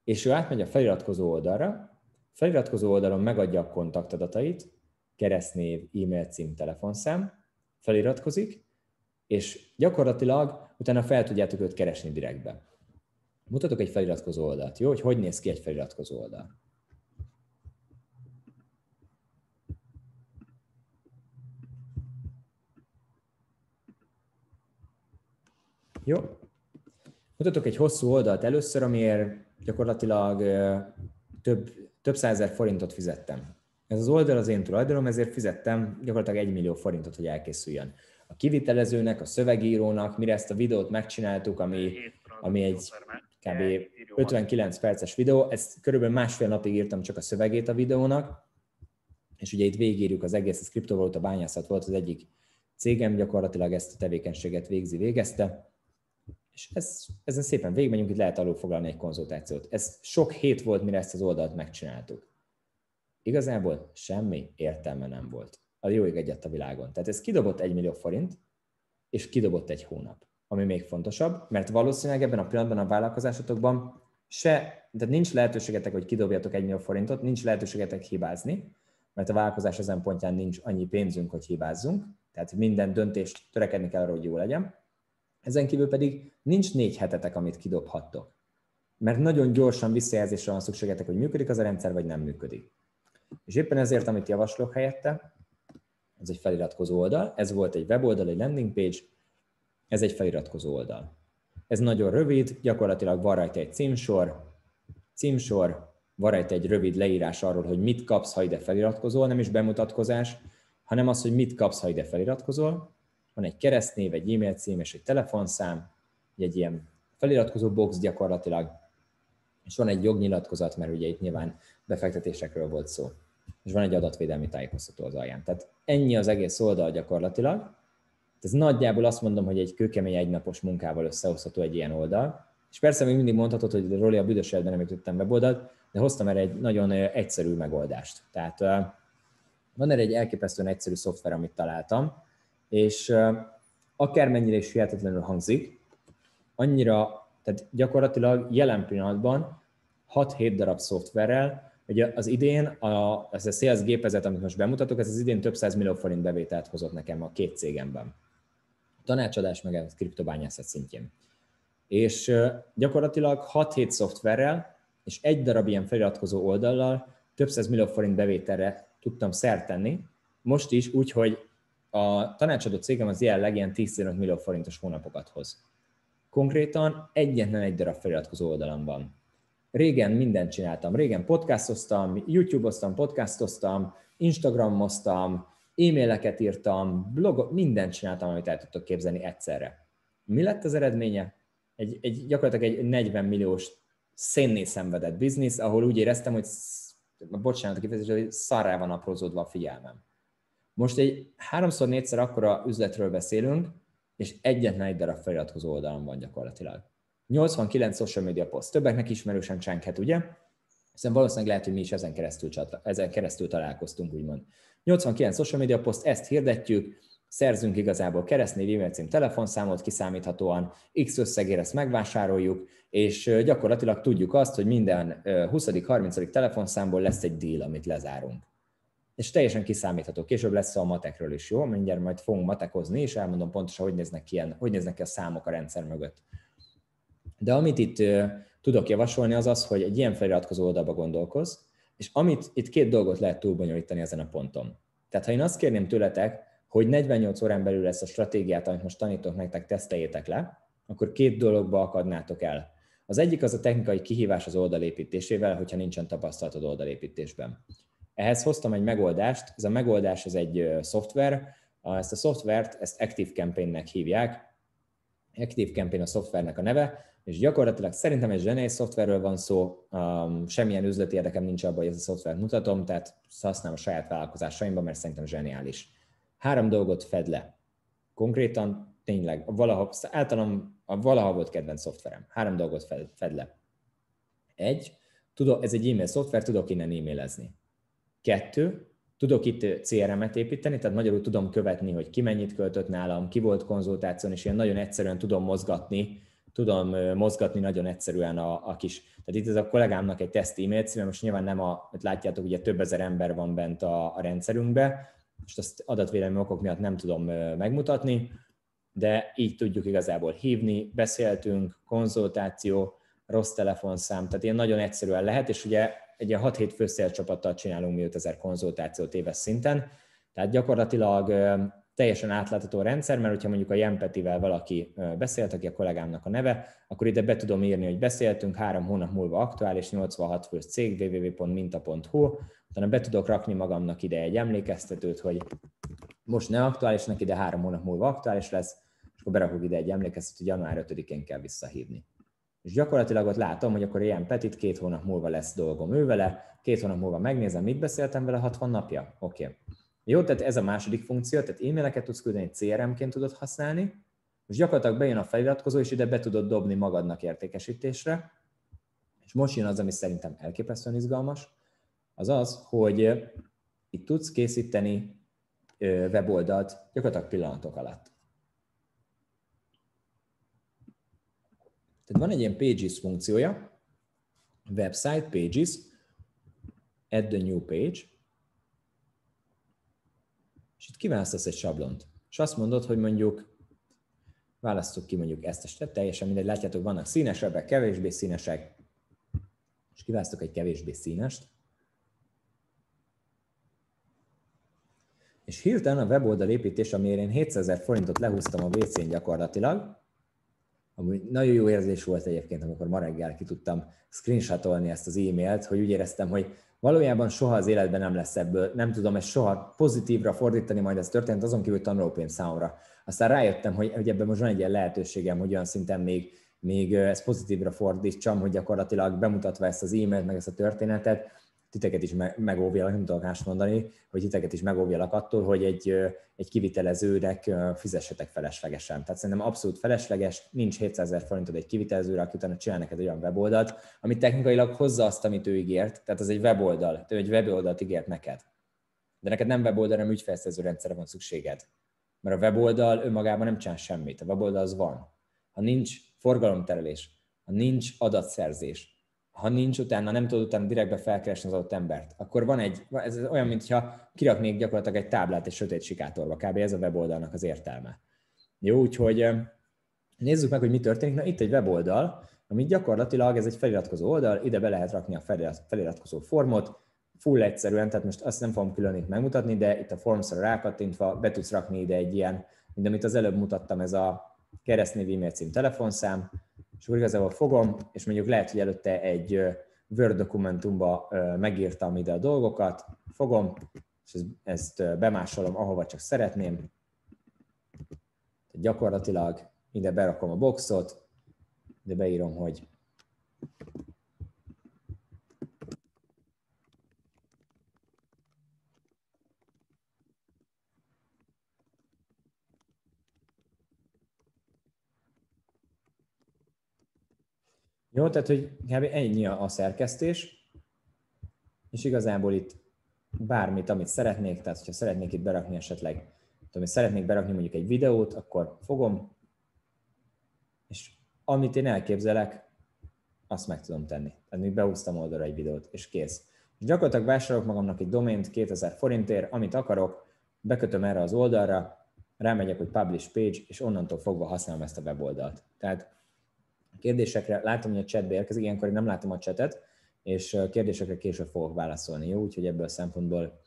és ő átmegy a feliratkozó oldalra, feliratkozó oldalon megadja a kontaktadatait, keresztnév, e-mail cím, telefonszám, feliratkozik, és gyakorlatilag utána fel tudjátok őt keresni direktbe. Mutatok egy feliratkozó oldalt, jó? Hogy hogy néz ki egy feliratkozó oldal. Jó. Mutatok egy hosszú oldalt először, amiért gyakorlatilag több, több százer forintot fizettem. Ez az oldal az én tulajdonom, ezért fizettem gyakorlatilag 1 millió forintot, hogy elkészüljön. A kivitelezőnek, a szövegírónak, mire ezt a videót megcsináltuk, ami, ami egy kb. 59 perces videó, ezt körülbelül másfél napig írtam csak a szövegét a videónak, és ugye itt végírjuk az egész, ez kriptovaluta bányászat volt az egyik cégem, gyakorlatilag ezt a tevékenységet végzi, végezte. És ez, ezen szépen végigmegyünk, itt lehet alulfoglalni egy konzultációt. Ez sok hét volt, mire ezt az oldalt megcsináltuk. Igazából semmi értelme nem volt. A jó ég egyet a világon. Tehát ez kidobott egy millió forint, és kidobott egy hónap. Ami még fontosabb, mert valószínűleg ebben a pillanatban a vállalkozásokban se, tehát nincs lehetőségetek, hogy kidobjatok egy millió forintot, nincs lehetőségetek hibázni, mert a vállalkozás ezen pontján nincs annyi pénzünk, hogy hibázzunk, tehát minden döntést törekedni kell arra, hogy jó legyen. Ezen kívül pedig nincs négy hetetek, amit kidobhattok. Mert nagyon gyorsan visszajelzésre van szükségetek, hogy működik az a rendszer, vagy nem működik. És éppen ezért, amit javaslok helyette, ez egy feliratkozó oldal, ez volt egy weboldal, egy landing page, ez egy feliratkozó oldal. Ez nagyon rövid, gyakorlatilag van rajta egy címsor, címsor, van rajta egy rövid leírás arról, hogy mit kapsz, ha ide feliratkozol, nem is bemutatkozás, hanem az, hogy mit kapsz, ha ide feliratkozol, van egy keresztnév, egy e-mail cím és egy telefonszám, egy ilyen feliratkozó box gyakorlatilag, és van egy jognyilatkozat, mert ugye itt nyilván befektetésekről volt szó, és van egy adatvédelmi tájékoztató az alján. Tehát ennyi az egész oldal gyakorlatilag. Ez nagyjából azt mondom, hogy egy kőkemény egynapos munkával összehozható egy ilyen oldal. És persze még mindig mondhatod, hogy Roli a büdös életben nem jutottam weboldalt, de hoztam erre egy nagyon egyszerű megoldást. Tehát van erre egy elképesztően egyszerű szoftver, amit találtam, és akármennyire is hihetetlenül hangzik, annyira, tehát gyakorlatilag jelen pillanatban 6-7 darab szoftverrel, ugye az idén, a, ez a sales gépezet, amit most bemutatok, ez az idén több száz millió forint bevételt hozott nekem a két cégemben. Tanácsadás meg a kriptobányászat szintjén. És gyakorlatilag 6-7 szoftverrel és egy darab ilyen feliratkozó oldallal több száz millió forint bevételre tudtam szert tenni, most is úgy, hogy a tanácsadó cégem az jelenleg ilyen 10-15 millió forintos hónapokat hoz. Konkrétan egyetlen egy darab feliratkozó oldalam van. Régen mindent csináltam. Régen podcastoztam, YouTube-oztam, podcastoztam, Instagram-oztam, e-maileket írtam, blogot, mindent csináltam, amit el tudtok képzelni egyszerre. Mi lett az eredménye? Egy, egy gyakorlatilag egy 40 milliós szénné szenvedett biznisz, ahol úgy éreztem, hogy bocsánat a kifejezés, hogy szarrá van aprózódva a figyelmem. Most egy háromszor, négyszer akkora üzletről beszélünk, és egyetlen egy darab feliratkozó oldalon van gyakorlatilag. 89 social media poszt, többeknek ismerősen csánket, ugye? Hiszen valószínűleg lehet, hogy mi is ezen keresztül, csatla, ezen keresztül találkoztunk, úgymond. 89 social media poszt, ezt hirdetjük, szerzünk igazából keresztnév, e-mail cím, telefonszámot kiszámíthatóan, X összegére ezt megvásároljuk, és gyakorlatilag tudjuk azt, hogy minden 20.-30. telefonszámból lesz egy deal, amit lezárunk és teljesen kiszámítható. Később lesz a matekről is, jó? Mindjárt majd fogunk matekozni, és elmondom pontosan, hogy néznek ki, ilyen, hogy néznek ki a számok a rendszer mögött. De amit itt tudok javasolni, az az, hogy egy ilyen feliratkozó oldalba gondolkoz, és amit itt két dolgot lehet túlbonyolítani ezen a ponton. Tehát ha én azt kérném tőletek, hogy 48 órán belül ezt a stratégiát, amit most tanítok nektek, teszteljétek le, akkor két dologba akadnátok el. Az egyik az a technikai kihívás az oldalépítésével, hogyha nincsen tapasztalatod oldalépítésben. Ehhez hoztam egy megoldást, ez a megoldás az egy szoftver, ezt a szoftvert, ezt Active Campaign-nek hívják, Active Campaign a szoftvernek a neve, és gyakorlatilag szerintem egy zsenei szoftverről van szó, um, semmilyen üzleti érdekem nincs abban, hogy ezt a szoftvert mutatom, tehát használom a saját vállalkozásaimban, mert szerintem zseniális. Három dolgot fed le. Konkrétan tényleg, valaha, általam a valaha volt kedvenc szoftverem. Három dolgot fed, fed le. Egy, tudok, ez egy e-mail szoftver, tudok innen e-mailezni. Kettő, tudok itt CRM-et építeni, tehát magyarul tudom követni, hogy ki mennyit költött nálam, ki volt konzultáción, és én nagyon egyszerűen tudom mozgatni, tudom mozgatni nagyon egyszerűen a, a kis. Tehát itt ez a kollégámnak egy teszt e-mail címe, most nyilván nem a, látjátok, ugye több ezer ember van bent a, a rendszerünkbe, és azt adatvédelmi okok miatt nem tudom megmutatni, de így tudjuk igazából hívni, beszéltünk, konzultáció, rossz telefonszám, tehát ilyen nagyon egyszerűen lehet, és ugye egy ilyen 6-7 főszél csapattal csinálunk mi 5000 konzultációt éves szinten, tehát gyakorlatilag teljesen átlátható rendszer, mert hogyha mondjuk a Jempetivel valaki beszélt, aki a kollégámnak a neve, akkor ide be tudom írni, hogy beszéltünk, három hónap múlva aktuális 86 fős cég, www.minta.hu, utána be tudok rakni magamnak ide egy emlékeztetőt, hogy most ne aktuális, neki ide három hónap múlva aktuális lesz, és akkor berakok ide egy emlékeztetőt, hogy január 5-én kell visszahívni. És gyakorlatilag ott látom, hogy akkor ilyen Petit két hónap múlva lesz dolgom ő vele, két hónap múlva megnézem, mit beszéltem vele 60 napja. Oké. Okay. Jó, tehát ez a második funkció, tehát e-maileket tudsz küldeni, CRM-ként tudod használni, és gyakorlatilag bejön a feliratkozó, és ide be tudod dobni magadnak értékesítésre. És most jön az, ami szerintem elképesztően izgalmas, az az, hogy eh, itt tudsz készíteni eh, weboldalt gyakorlatilag pillanatok alatt. Tehát van egy ilyen pages funkciója, website pages, add the new page, és itt kiválasztasz egy sablont. És azt mondod, hogy mondjuk választok ki mondjuk ezt a step, teljesen mindegy, látjátok, vannak színesebbek, kevésbé színesek, és kiválasztok egy kevésbé színest, és hirtelen a weboldal építés, amiért én 700 ezer forintot lehúztam a wc gyakorlatilag, ami nagyon jó érzés volt egyébként, amikor ma reggel ki tudtam screenshotolni ezt az e-mailt, hogy úgy éreztem, hogy valójában soha az életben nem lesz ebből, nem tudom ezt soha pozitívra fordítani, majd ez történt, azon kívül tanulópénz számomra. Aztán rájöttem, hogy, hogy ebben most van egy ilyen lehetőségem, hogy olyan szinten még, még ezt pozitívra fordítsam, hogy gyakorlatilag bemutatva ezt az e-mailt, meg ezt a történetet, titeket is megóvja megóvjalak, nem tudok más mondani, hogy titeket is megóvjalak attól, hogy egy, egy kivitelezőnek fizessetek feleslegesen. Tehát szerintem abszolút felesleges, nincs 700 ezer forintod egy kivitelezőre, aki utána csinál neked olyan weboldalt, ami technikailag hozza azt, amit ő ígért, tehát az egy weboldal, ő egy weboldalt ígért neked. De neked nem weboldal, hanem ügyfelszerző rendszerre van szükséged. Mert a weboldal önmagában nem csinál semmit, a weboldal az van. Ha nincs forgalomterelés, ha nincs adatszerzés, ha nincs utána, nem tudod utána direktbe felkeresni az adott embert, akkor van egy, ez olyan, mintha kiraknék gyakorlatilag egy táblát egy sötét sikátorba, kb. ez a weboldalnak az értelme. Jó, úgyhogy nézzük meg, hogy mi történik. Na itt egy weboldal, ami gyakorlatilag ez egy feliratkozó oldal, ide be lehet rakni a feliratkozó formot, full egyszerűen, tehát most azt nem fogom külön itt megmutatni, de itt a formsra rákattintva be tudsz rakni ide egy ilyen, mint amit az előbb mutattam, ez a keresztnév, e-mail cím, telefonszám, és akkor igazából fogom, és mondjuk lehet, hogy előtte egy Word dokumentumba megírtam ide a dolgokat, fogom, és ezt bemásolom, ahova csak szeretném. Tehát gyakorlatilag ide berakom a boxot, de beírom, hogy Jó, tehát hogy kb. ennyi a szerkesztés, és igazából itt bármit, amit szeretnék, tehát hogyha szeretnék itt berakni esetleg, tudom, hogy szeretnék berakni mondjuk egy videót, akkor fogom, és amit én elképzelek, azt meg tudom tenni. Tehát még behúztam oldalra egy videót, és kész. És gyakorlatilag vásárolok magamnak egy domént 2000 forintért, amit akarok, bekötöm erre az oldalra, rámegyek, hogy publish page, és onnantól fogva használom ezt a weboldalt. Tehát Kérdésekre, látom, hogy a chatbe érkezik, ilyenkor én nem látom a chatet, és kérdésekre később fogok válaszolni, jó? Úgyhogy ebből a szempontból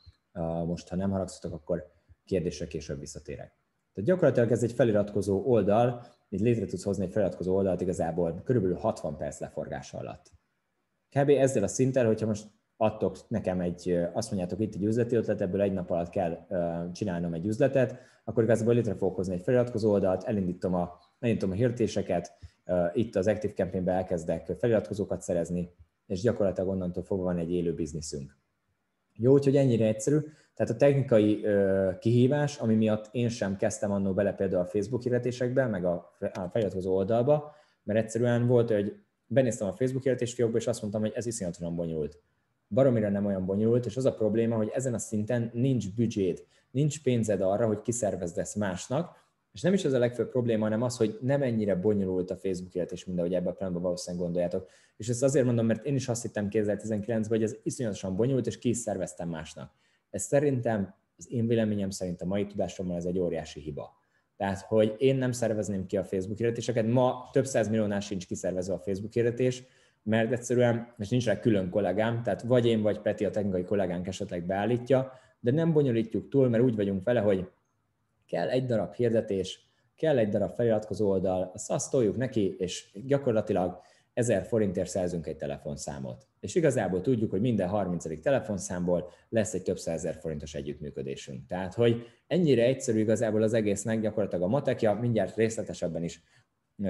most, ha nem haragszotok, akkor kérdésre később visszatérek. Tehát gyakorlatilag ez egy feliratkozó oldal, így létre tudsz hozni egy feliratkozó oldalt igazából körülbelül 60 perc leforgása alatt. Kb. ezzel a szinten, hogyha most adtok nekem egy, azt mondjátok itt egy üzleti ötlet, ebből egy nap alatt kell csinálnom egy üzletet, akkor igazából létre fogok hozni egy feliratkozó oldalt, elindítom a, elindítom a hirdetéseket, itt az Active Campaign-be elkezdek feliratkozókat szerezni, és gyakorlatilag onnantól fogva van egy élő bizniszünk. Jó, úgyhogy ennyire egyszerű. Tehát a technikai ö, kihívás, ami miatt én sem kezdtem annó bele például a Facebook hirdetésekbe, meg a, a feliratkozó oldalba, mert egyszerűen volt, hogy benéztem a Facebook fiókba, és azt mondtam, hogy ez iszonyatosan bonyolult. Baromira nem olyan bonyolult, és az a probléma, hogy ezen a szinten nincs büdzséd, nincs pénzed arra, hogy kiszervezd ezt másnak, és nem is ez a legfőbb probléma, hanem az, hogy nem ennyire bonyolult a Facebook élet és mindenhogy ebben a pillanatban valószínűleg gondoljátok. És ezt azért mondom, mert én is azt hittem 2019-ben, hogy ez iszonyatosan bonyolult, és ki is szerveztem másnak. Ez szerintem, az én véleményem szerint a mai tudásommal ez egy óriási hiba. Tehát, hogy én nem szervezném ki a Facebook hirdetéseket, ma több száz milliónál sincs kiszervezve a Facebook hirdetés, mert egyszerűen, és nincs rá külön kollégám, tehát vagy én, vagy Peti, a technikai kollégánk esetleg beállítja, de nem bonyolítjuk túl, mert úgy vagyunk vele, hogy kell egy darab hirdetés, kell egy darab feliratkozó oldal, azt toljuk neki, és gyakorlatilag 1000 forintért szerzünk egy telefonszámot. És igazából tudjuk, hogy minden 30. telefonszámból lesz egy több százezer forintos együttműködésünk. Tehát, hogy ennyire egyszerű igazából az egésznek gyakorlatilag a matekja, mindjárt részletesebben is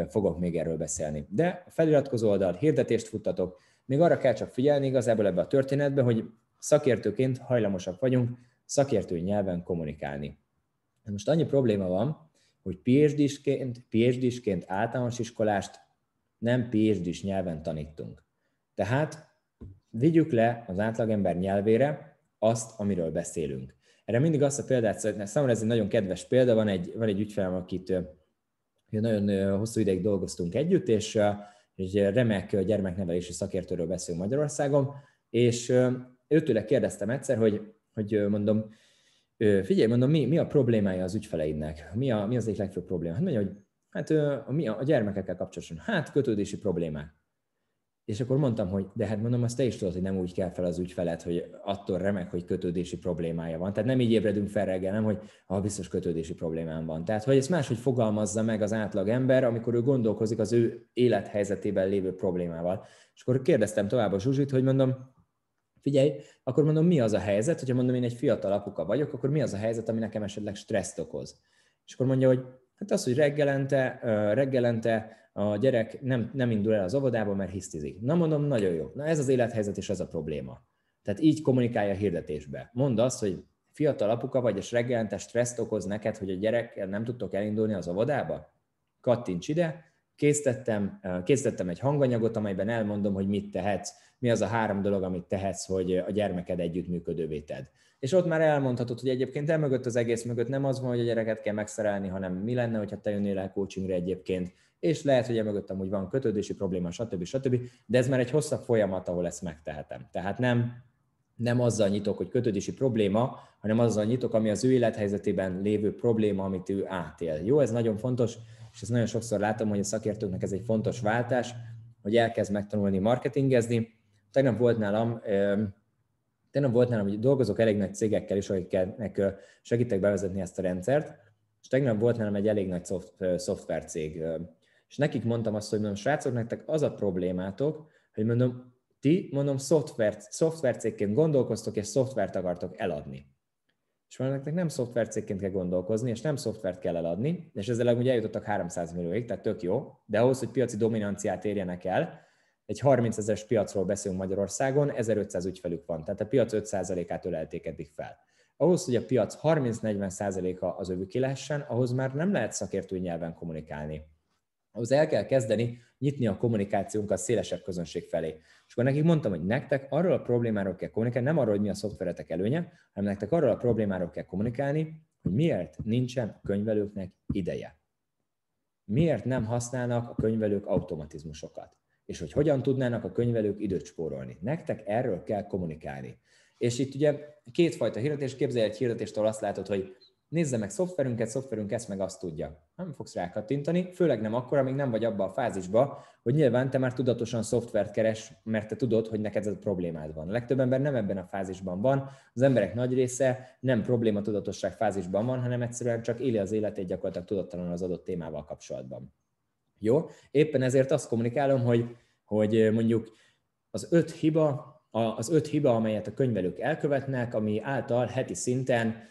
fogok még erről beszélni. De a feliratkozó oldal, hirdetést futtatok, még arra kell csak figyelni igazából ebbe a történetbe, hogy szakértőként hajlamosak vagyunk szakértői nyelven kommunikálni. Most annyi probléma van, hogy PhD-sként, PhD-sként általános iskolást nem phd nyelven tanítunk. Tehát vigyük le az átlagember nyelvére azt, amiről beszélünk. Erre mindig azt a példát szeretném, számomra ez egy nagyon kedves példa, van egy, van egy ügyfelem, akit nagyon hosszú ideig dolgoztunk együtt, és egy remek gyermeknevelési szakértőről beszélünk Magyarországon, és őtőle kérdeztem egyszer, hogy, hogy mondom, Figyelj, mondom, mi, mi a problémája az ügyfeleidnek? Mi, a, mi az egyik legfőbb probléma? Hát mondja, hogy hát a mi a, a gyermekekkel kapcsolatban Hát kötődési problémák. És akkor mondtam, hogy de hát mondom, azt te is tudod, hogy nem úgy kell fel az ügyfelet, hogy attól remek, hogy kötődési problémája van. Tehát nem így ébredünk fel reggel, nem, hogy ha ah, biztos kötődési problémám van. Tehát, hogy ezt máshogy fogalmazza meg az átlag ember, amikor ő gondolkozik az ő élethelyzetében lévő problémával. És akkor kérdeztem tovább a Zsuzsit, hogy mondom, figyelj, akkor mondom, mi az a helyzet, hogyha mondom, én egy fiatal apuka vagyok, akkor mi az a helyzet, ami nekem esetleg stresszt okoz? És akkor mondja, hogy hát az, hogy reggelente, reggelente a gyerek nem, nem indul el az óvodába, mert hisztizik. Na mondom, nagyon jó. Na ez az élethelyzet, és ez a probléma. Tehát így kommunikálja a hirdetésbe. Mondd azt, hogy fiatal apuka vagy, és reggelente stresszt okoz neked, hogy a gyerek nem tudtok elindulni az óvodába? Kattints ide, készítettem, készítettem egy hanganyagot, amelyben elmondom, hogy mit tehetsz, mi az a három dolog, amit tehetsz, hogy a gyermeked együttműködővé tedd. És ott már elmondhatod, hogy egyébként mögött az egész mögött nem az van, hogy a gyereket kell megszerelni, hanem mi lenne, hogyha te jönnél el coachingre egyébként, és lehet, hogy emögött amúgy van kötődési probléma, stb. stb. De ez már egy hosszabb folyamat, ahol ezt megtehetem. Tehát nem nem azzal nyitok, hogy kötődési probléma, hanem azzal nyitok, ami az ő élethelyzetében lévő probléma, amit ő átél. Jó, ez nagyon fontos, és ezt nagyon sokszor látom, hogy a szakértőknek ez egy fontos váltás, hogy elkezd megtanulni marketingezni. Tegnap volt nálam, tegnap volt nálam, hogy dolgozok elég nagy cégekkel is, akiknek segítek bevezetni ezt a rendszert, és tegnap volt nálam egy elég nagy szoft, szoftvercég, és nekik mondtam azt, hogy mondom, srácok, nektek az a problémátok, hogy mondom, ti, mondom, szoftver, szoftvercégként gondolkoztok, és szoftvert akartok eladni és nektek nem szoftvercégként kell gondolkozni, és nem szoftvert kell eladni, és ezzel ugye eljutottak 300 millióig, tehát tök jó, de ahhoz, hogy piaci dominanciát érjenek el, egy 30 ezeres piacról beszélünk Magyarországon, 1500 ügyfelük van, tehát a piac 5%-át ölelték eddig fel. Ahhoz, hogy a piac 30-40%-a az övüké lehessen, ahhoz már nem lehet szakértői nyelven kommunikálni ahhoz el kell kezdeni nyitni a kommunikációnkat szélesebb közönség felé. És akkor nekik mondtam, hogy nektek arról a problémáról kell kommunikálni, nem arról, hogy mi a szoftveretek előnye, hanem nektek arról a problémáról kell kommunikálni, hogy miért nincsen a könyvelőknek ideje. Miért nem használnak a könyvelők automatizmusokat? És hogy hogyan tudnának a könyvelők időt spórolni? Nektek erről kell kommunikálni. És itt ugye kétfajta hirdetés, képzelj egy hirdetést, ahol azt látod, hogy nézze meg szoftverünket, szoftverünk ezt meg azt tudja. Nem fogsz rá kattintani, főleg nem akkor, amíg nem vagy abban a fázisban, hogy nyilván te már tudatosan szoftvert keres, mert te tudod, hogy neked ez a problémád van. A legtöbb ember nem ebben a fázisban van, az emberek nagy része nem probléma tudatosság fázisban van, hanem egyszerűen csak éli az életét gyakorlatilag tudattalan az adott témával kapcsolatban. Jó? Éppen ezért azt kommunikálom, hogy, hogy mondjuk az öt hiba, az öt hiba, amelyet a könyvelők elkövetnek, ami által heti szinten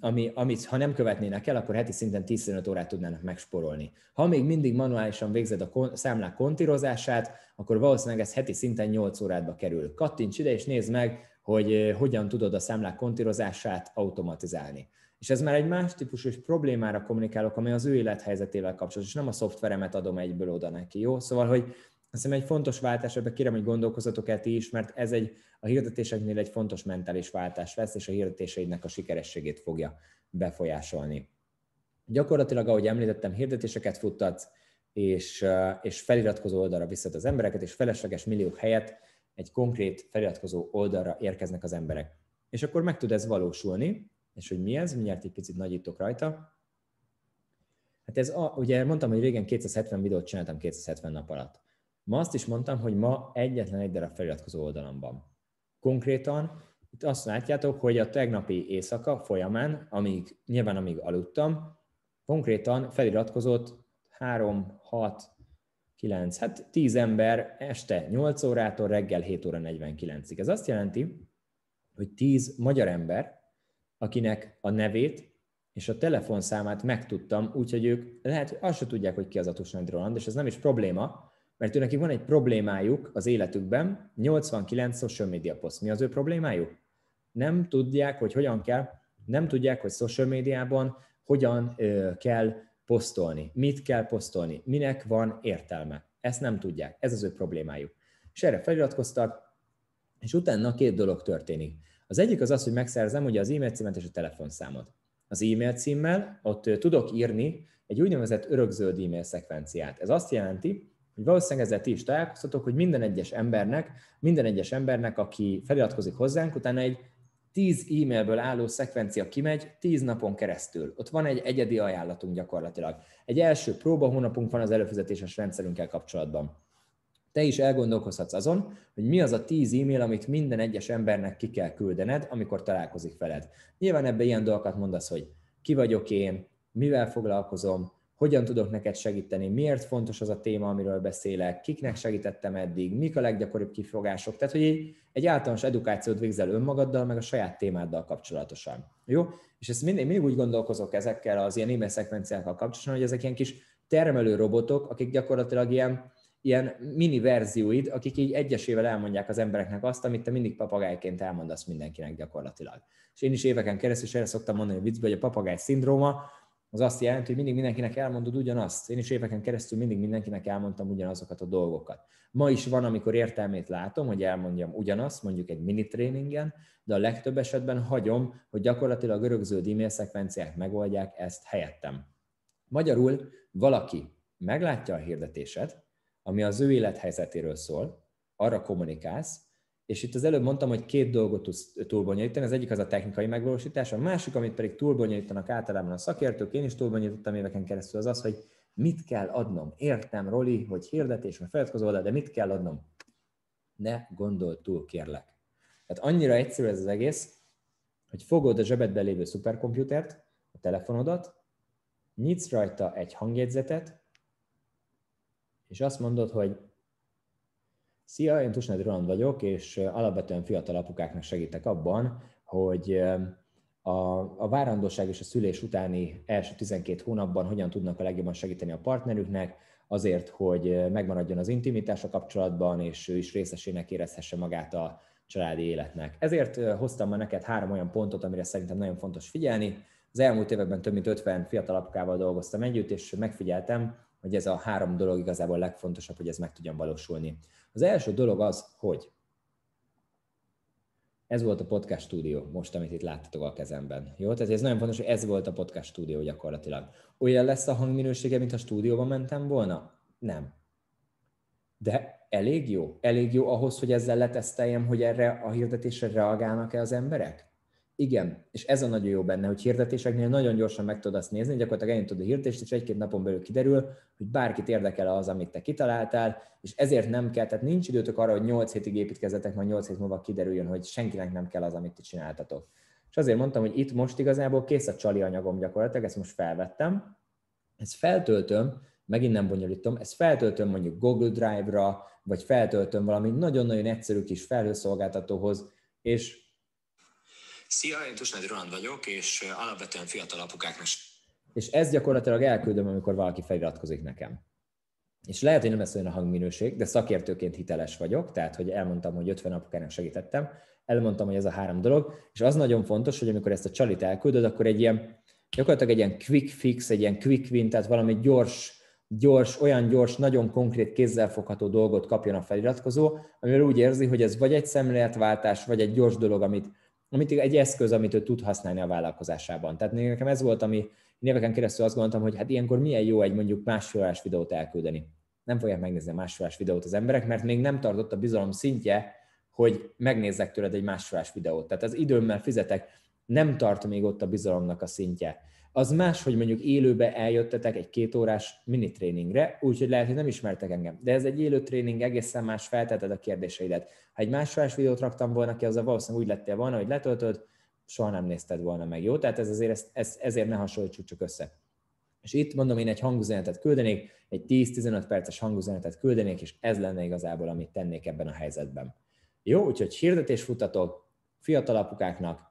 ami, amit ha nem követnének el, akkor heti szinten 15 órát tudnának megsporolni. Ha még mindig manuálisan végzed a kon- számlák kontírozását, akkor valószínűleg ez heti szinten 8 órádba kerül. Kattints ide és nézd meg, hogy hogyan tudod a számlák kontírozását automatizálni. És ez már egy más típusú és problémára kommunikálok, ami az ő élethelyzetével kapcsolatos, és nem a szoftveremet adom egyből oda neki, jó? Szóval, hogy azt hiszem egy fontos váltás, ebbe kérem, hogy gondolkozatok el ti is, mert ez egy, a hirdetéseknél egy fontos mentális váltás lesz, és a hirdetéseidnek a sikerességét fogja befolyásolni. Gyakorlatilag, ahogy említettem, hirdetéseket futtatsz, és, és feliratkozó oldalra visszat az embereket, és felesleges milliók helyett egy konkrét feliratkozó oldalra érkeznek az emberek. És akkor meg tud ez valósulni, és hogy mi ez, mindjárt egy picit nagyítok rajta. Hát ez, a, ugye mondtam, hogy régen 270 videót csináltam 270 nap alatt. Ma azt is mondtam, hogy ma egyetlen egy darab feliratkozó oldalam van. Konkrétan itt azt látjátok, hogy a tegnapi éjszaka folyamán, amíg, nyilván amíg aludtam, konkrétan feliratkozott 3, 6, 9, hát 10 ember este 8 órától reggel 7 óra 49-ig. Ez azt jelenti, hogy 10 magyar ember, akinek a nevét és a telefonszámát megtudtam, úgyhogy ők lehet, hogy azt se tudják, hogy ki az Atus Roland, és ez nem is probléma, mert őnek van egy problémájuk az életükben, 89 social media poszt. Mi az ő problémájuk? Nem tudják, hogy hogyan kell, nem tudják, hogy social médiában hogyan ö, kell posztolni, mit kell posztolni, minek van értelme. Ezt nem tudják, ez az ő problémájuk. És erre feliratkoztak, és utána két dolog történik. Az egyik az az, hogy megszerzem ugye az e-mail címet és a telefonszámot. Az e-mail címmel ott tudok írni egy úgynevezett örökzöld e-mail szekvenciát. Ez azt jelenti, hogy valószínűleg ezzel ti is találkoztatok, hogy minden egyes embernek, minden egyes embernek, aki feliratkozik hozzánk, utána egy 10 e-mailből álló szekvencia kimegy 10 napon keresztül. Ott van egy egyedi ajánlatunk gyakorlatilag. Egy első próba hónapunk van az előfizetéses rendszerünkkel kapcsolatban. Te is elgondolkozhatsz azon, hogy mi az a 10 e-mail, amit minden egyes embernek ki kell küldened, amikor találkozik veled. Nyilván ebben ilyen dolgokat mondasz, hogy ki vagyok én, mivel foglalkozom, hogyan tudok neked segíteni, miért fontos az a téma, amiről beszélek, kiknek segítettem eddig, mik a leggyakoribb kifogások. Tehát, hogy egy, általános edukációt végzel önmagaddal, meg a saját témáddal kapcsolatosan. Jó? És ezt mindig, mindig úgy gondolkozok ezekkel az ilyen e-mail szekvenciákkal kapcsolatosan, hogy ezek ilyen kis termelő robotok, akik gyakorlatilag ilyen, ilyen mini verzióid, akik így egyesével elmondják az embereknek azt, amit te mindig papagájként elmondasz mindenkinek gyakorlatilag. És én is éveken keresztül is erre szoktam mondani a viccből, hogy a papagáj szindróma, az azt jelenti, hogy mindig mindenkinek elmondod ugyanazt. Én is éveken keresztül mindig mindenkinek elmondtam ugyanazokat a dolgokat. Ma is van, amikor értelmét látom, hogy elmondjam ugyanazt, mondjuk egy mini tréningen, de a legtöbb esetben hagyom, hogy gyakorlatilag örökzöld e-mail szekvenciák megoldják ezt helyettem. Magyarul valaki meglátja a hirdetésed, ami az ő élethelyzetéről szól, arra kommunikálsz, és itt az előbb mondtam, hogy két dolgot tudsz túlbonyolítani, az egyik az a technikai megvalósítás, a másik, amit pedig túlbonyolítanak általában a szakértők, én is túlbonyolítottam éveken keresztül, az az, hogy mit kell adnom. Értem, Roli, hogy hirdetés, mert feladkozó oldal, de mit kell adnom? Ne gondold túl, kérlek. Tehát annyira egyszerű ez az egész, hogy fogod a zsebedben lévő szuperkomputert, a telefonodat, nyitsz rajta egy hangjegyzetet, és azt mondod, hogy Szia, én Tusnádi Roland vagyok, és alapvetően fiatal apukáknak segítek abban, hogy a, a várandóság és a szülés utáni első 12 hónapban hogyan tudnak a legjobban segíteni a partnerüknek, azért, hogy megmaradjon az intimitás a kapcsolatban, és ő is részesének érezhesse magát a családi életnek. Ezért hoztam ma neked három olyan pontot, amire szerintem nagyon fontos figyelni. Az elmúlt években több mint 50 fiatal apukával dolgoztam együtt, és megfigyeltem, hogy ez a három dolog igazából legfontosabb, hogy ez meg tudjon valósulni. Az első dolog az, hogy ez volt a podcast stúdió, most, amit itt láttatok a kezemben. Jó, tehát ez nagyon fontos, hogy ez volt a podcast stúdió gyakorlatilag. Olyan lesz a hangminősége, mint a stúdióban mentem volna? Nem. De elég jó? Elég jó ahhoz, hogy ezzel leteszteljem, hogy erre a hirdetésre reagálnak-e az emberek? Igen, és ez a nagyon jó benne, hogy hirdetéseknél nagyon gyorsan meg tudod azt nézni, gyakorlatilag elindítod a hirdetést, és egy-két napon belül kiderül, hogy bárkit érdekel az, amit te kitaláltál, és ezért nem kell, tehát nincs időtök arra, hogy 8 hétig építkezzetek, majd 8 hét múlva kiderüljön, hogy senkinek nem kell az, amit ti csináltatok. És azért mondtam, hogy itt most igazából kész a csali anyagom gyakorlatilag, ezt most felvettem, ezt feltöltöm, megint nem bonyolítom, ezt feltöltöm mondjuk Google Drive-ra, vagy feltöltöm valami nagyon-nagyon egyszerű kis felhőszolgáltatóhoz, és Szia, én Tusnádi Roland vagyok, és alapvetően fiatal apukáknak. És ez gyakorlatilag elküldöm, amikor valaki feliratkozik nekem. És lehet, hogy nem lesz olyan a hangminőség, de szakértőként hiteles vagyok, tehát hogy elmondtam, hogy 50 apukának segítettem, elmondtam, hogy ez a három dolog, és az nagyon fontos, hogy amikor ezt a csalit elküldöd, akkor egy ilyen, gyakorlatilag egy ilyen quick fix, egy ilyen quick win, tehát valami gyors, gyors, olyan gyors, nagyon konkrét kézzelfogható dolgot kapjon a feliratkozó, amiről úgy érzi, hogy ez vagy egy szemléletváltás, vagy egy gyors dolog, amit, amit egy eszköz, amit ő tud használni a vállalkozásában. Tehát nekem ez volt, ami éveken keresztül azt gondoltam, hogy hát ilyenkor milyen jó egy mondjuk másfélás videót elküldeni. Nem fogják megnézni a videót az emberek, mert még nem tartott a bizalom szintje, hogy megnézzek tőled egy másfélás videót. Tehát az időmmel fizetek, nem tart még ott a bizalomnak a szintje az más, hogy mondjuk élőbe eljöttetek egy kétórás minitréningre, úgyhogy lehet, hogy nem ismertek engem. De ez egy élő tréning, egészen más felteted a kérdéseidet. Ha egy másfás videót raktam volna ki, a valószínűleg úgy lettél volna, hogy letöltöd, soha nem nézted volna meg, jó? Tehát ez azért, ez, ez, ezért ne hasonlítsuk csak össze. És itt mondom, én egy hangüzenetet küldenék, egy 10-15 perces hangüzenetet küldenék, és ez lenne igazából, amit tennék ebben a helyzetben. Jó, úgyhogy hirdetés futatok fiatal apukáknak,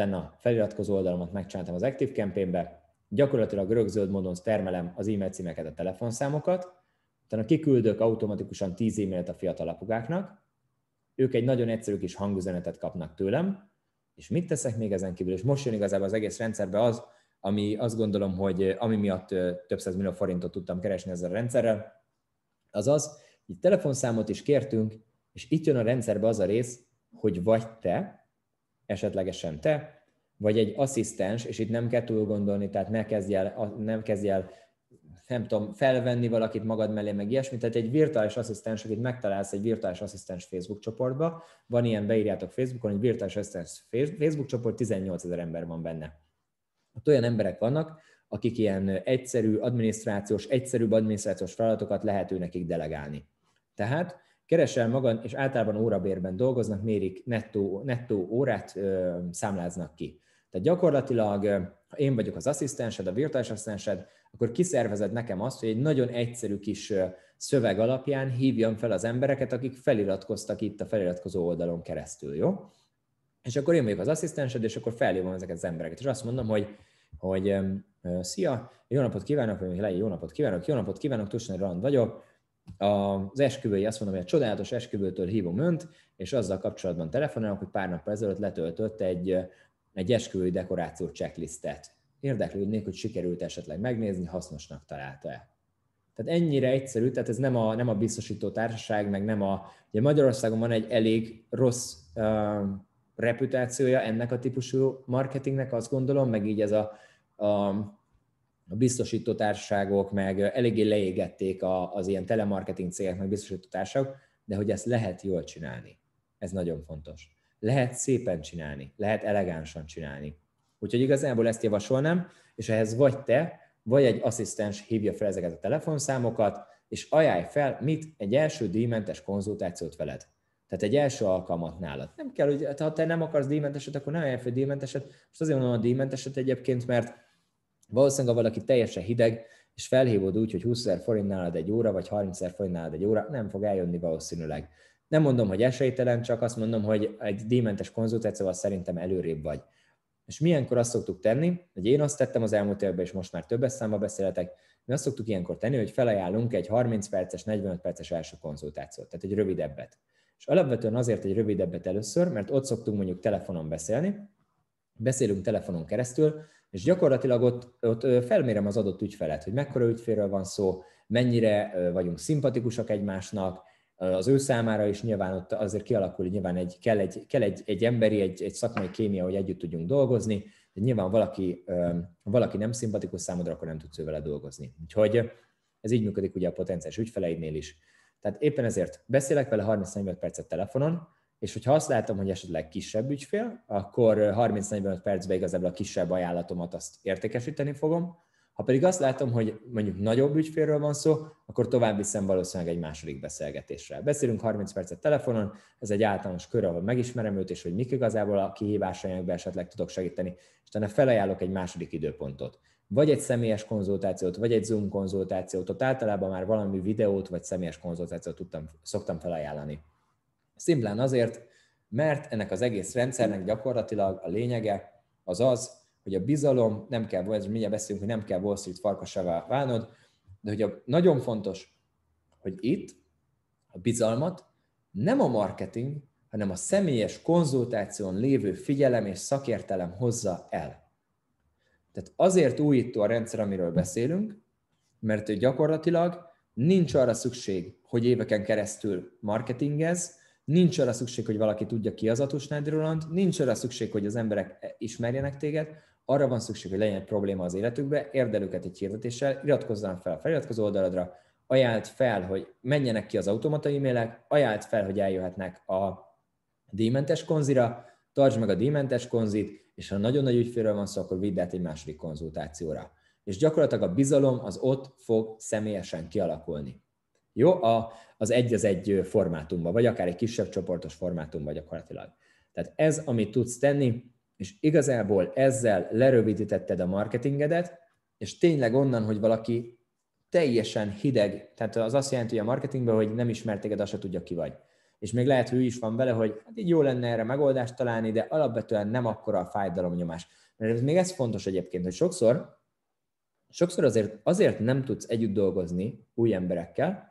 utána feliratkozó oldalamat megcsináltam az Active Campaign-be, gyakorlatilag rögzöld módon termelem az e-mail címeket, a telefonszámokat, utána kiküldök automatikusan 10 e-mailt a fiatal apukáknak, ők egy nagyon egyszerű kis hangüzenetet kapnak tőlem, és mit teszek még ezen kívül? És most jön igazából az egész rendszerbe az, ami azt gondolom, hogy ami miatt több száz millió forintot tudtam keresni ezzel a rendszerrel, az az, hogy telefonszámot is kértünk, és itt jön a rendszerbe az a rész, hogy vagy te, esetlegesen te, vagy egy asszisztens, és itt nem kell túl gondolni, tehát ne kezdj el, nem kezdj el nem tudom, felvenni valakit magad mellé, meg ilyesmi, tehát egy virtuális asszisztens, akit megtalálsz egy virtuális asszisztens Facebook csoportba, van ilyen, beírjátok Facebookon, egy virtuális asszisztens Facebook csoport, 18 ezer ember van benne. Ott olyan emberek vannak, akik ilyen egyszerű adminisztrációs, egyszerűbb adminisztrációs feladatokat ő nekik delegálni. Tehát keresel magad, és általában órabérben dolgoznak, mérik nettó, nettó órát, ö, számláznak ki. Tehát gyakorlatilag ha én vagyok az asszisztensed, a virtuális asszisztensed, akkor kiszervezed nekem azt, hogy egy nagyon egyszerű kis szöveg alapján hívjam fel az embereket, akik feliratkoztak itt a feliratkozó oldalon keresztül, jó? És akkor én vagyok az asszisztensed, és akkor felhívom ezeket az embereket, és azt mondom, hogy, hogy szia, jó napot kívánok, vagy jó napot kívánok, jó napot kívánok, Tusnai Rand vagyok, az esküvői azt mondom, hogy a csodálatos esküvőtől hívom önt, és azzal kapcsolatban telefonálok, hogy pár nappal ezelőtt letöltött egy, egy esküvői dekoráció checklistet. Érdeklődnék, hogy sikerült esetleg megnézni, hasznosnak találta-e. Tehát ennyire egyszerű, tehát ez nem a, nem a biztosító társaság, meg nem a... Ugye Magyarországon van egy elég rossz uh, reputációja ennek a típusú marketingnek, azt gondolom, meg így ez a, a a biztosítótárságok, meg eléggé leégették a, az ilyen telemarketing cégek, meg biztosítótárságok, de hogy ezt lehet jól csinálni. Ez nagyon fontos. Lehet szépen csinálni, lehet elegánsan csinálni. Úgyhogy igazából ezt javasolnám, és ehhez vagy te, vagy egy asszisztens hívja fel ezeket a telefonszámokat, és ajánlj fel, mit egy első díjmentes konzultációt veled. Tehát egy első alkalmat nálad. Nem kell, hogy ha te nem akarsz díjmenteset, akkor nem ajánlj fel díjmenteset. Most azért mondom a díjmenteset egyébként, mert Valószínűleg, ha valaki teljesen hideg, és felhívod úgy, hogy 20 ezer forint nálad egy óra, vagy 30 ezer forint nálad egy óra, nem fog eljönni valószínűleg. Nem mondom, hogy esélytelen, csak azt mondom, hogy egy díjmentes konzultációval szerintem előrébb vagy. És milyenkor azt szoktuk tenni, hogy én azt tettem az elmúlt évben, és most már többes számba beszéletek, mi azt szoktuk ilyenkor tenni, hogy felajánlunk egy 30 perces, 45 perces első konzultációt, tehát egy rövidebbet. És alapvetően azért egy rövidebbet először, mert ott szoktunk mondjuk telefonon beszélni, beszélünk telefonon keresztül, és gyakorlatilag ott, ott felmérem az adott ügyfelet, hogy mekkora ügyfélről van szó, mennyire vagyunk szimpatikusak egymásnak, az ő számára is nyilván ott azért kialakul, hogy nyilván egy, kell, egy, kell egy, egy emberi, egy, egy szakmai kémia, hogy együtt tudjunk dolgozni, de nyilván valaki, valaki nem szimpatikus számodra, akkor nem tudsz vele dolgozni. Úgyhogy ez így működik ugye a potenciális ügyfeleidnél is. Tehát éppen ezért beszélek vele 30 40 percet telefonon, és hogyha azt látom, hogy esetleg kisebb ügyfél, akkor 30-45 percben igazából a kisebb ajánlatomat azt értékesíteni fogom, ha pedig azt látom, hogy mondjuk nagyobb ügyfélről van szó, akkor tovább viszem valószínűleg egy második beszélgetésre. Beszélünk 30 percet telefonon, ez egy általános kör, ahol megismerem őt, és hogy mik igazából a kihívásainkba esetleg tudok segíteni, és utána felajánlok egy második időpontot. Vagy egy személyes konzultációt, vagy egy Zoom konzultációt, ott általában már valami videót vagy személyes konzultációt tudtam, szoktam felajánlani. Szimplán azért, mert ennek az egész rendszernek gyakorlatilag a lényege az az, hogy a bizalom, nem kell, ez mindjárt beszélünk, hogy nem kell Wall Street farkasává válnod, de hogy a, nagyon fontos, hogy itt a bizalmat nem a marketing, hanem a személyes konzultáción lévő figyelem és szakértelem hozza el. Tehát azért újító a rendszer, amiről beszélünk, mert gyakorlatilag nincs arra szükség, hogy éveken keresztül marketingez, Nincs arra szükség, hogy valaki tudja ki az Atus Roland, nincs arra szükség, hogy az emberek ismerjenek téged, arra van szükség, hogy legyen egy probléma az életükbe, érd őket egy hirdetéssel, iratkozzanak fel a feliratkozó oldaladra, ajánlt fel, hogy menjenek ki az automata e-mailek, ajánlt fel, hogy eljöhetnek a díjmentes konzira, tartsd meg a díjmentes konzit, és ha nagyon nagy ügyfélről van szó, akkor vidd át egy második konzultációra. És gyakorlatilag a bizalom az ott fog személyesen kialakulni. Jó, a, az egy az egy formátumban, vagy akár egy kisebb csoportos formátumban gyakorlatilag. Tehát ez, amit tudsz tenni, és igazából ezzel lerövidítetted a marketingedet, és tényleg onnan, hogy valaki teljesen hideg, tehát az azt jelenti, hogy a marketingben, hogy nem ismertéged, azt se tudja, ki vagy. És még lehet, hogy ő is van vele, hogy hát így jó lenne erre megoldást találni, de alapvetően nem akkora a fájdalomnyomás. Mert még ez fontos egyébként, hogy sokszor, sokszor azért, azért nem tudsz együtt dolgozni új emberekkel,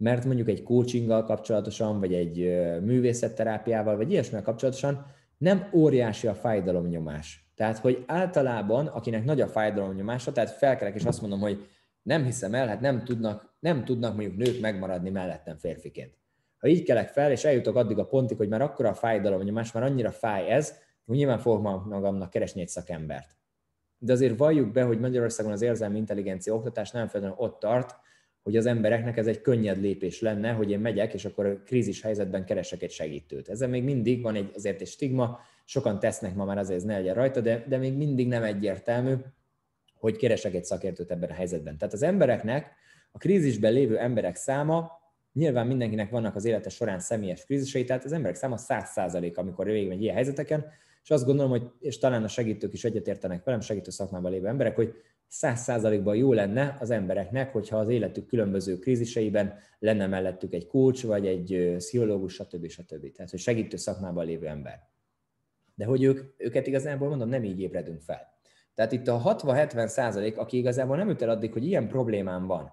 mert mondjuk egy coachinggal kapcsolatosan, vagy egy művészetterápiával, vagy ilyesmivel kapcsolatosan nem óriási a fájdalomnyomás. Tehát, hogy általában, akinek nagy a fájdalomnyomása, tehát felkelek és azt mondom, hogy nem hiszem el, hát nem tudnak, nem tudnak mondjuk nők megmaradni mellettem férfiként. Ha így kelek fel, és eljutok addig a pontig, hogy már akkora a fájdalomnyomás, már annyira fáj ez, hogy nyilván fogok magamnak keresni egy szakembert. De azért valljuk be, hogy Magyarországon az érzelmi intelligencia oktatás nem feltétlenül ott tart, hogy az embereknek ez egy könnyed lépés lenne, hogy én megyek, és akkor a krízis helyzetben keresek egy segítőt. Ezzel még mindig van egy, azért egy stigma, sokan tesznek ma már azért, ez ne legyen rajta, de, de még mindig nem egyértelmű, hogy keresek egy szakértőt ebben a helyzetben. Tehát az embereknek, a krízisben lévő emberek száma, nyilván mindenkinek vannak az élete során személyes krízisei, tehát az emberek száma 100% amikor végigmegy ilyen helyzeteken, és azt gondolom, hogy, és talán a segítők is egyetértenek velem, segítő szakmában lévő emberek, hogy száz százalékban jó lenne az embereknek, hogyha az életük különböző kríziseiben lenne mellettük egy kulcs, vagy egy pszichológus, stb. stb. Tehát, hogy segítő szakmában lévő ember. De hogy ők, őket igazából mondom, nem így ébredünk fel. Tehát itt a 60-70 százalék, aki igazából nem jut el addig, hogy ilyen problémám van,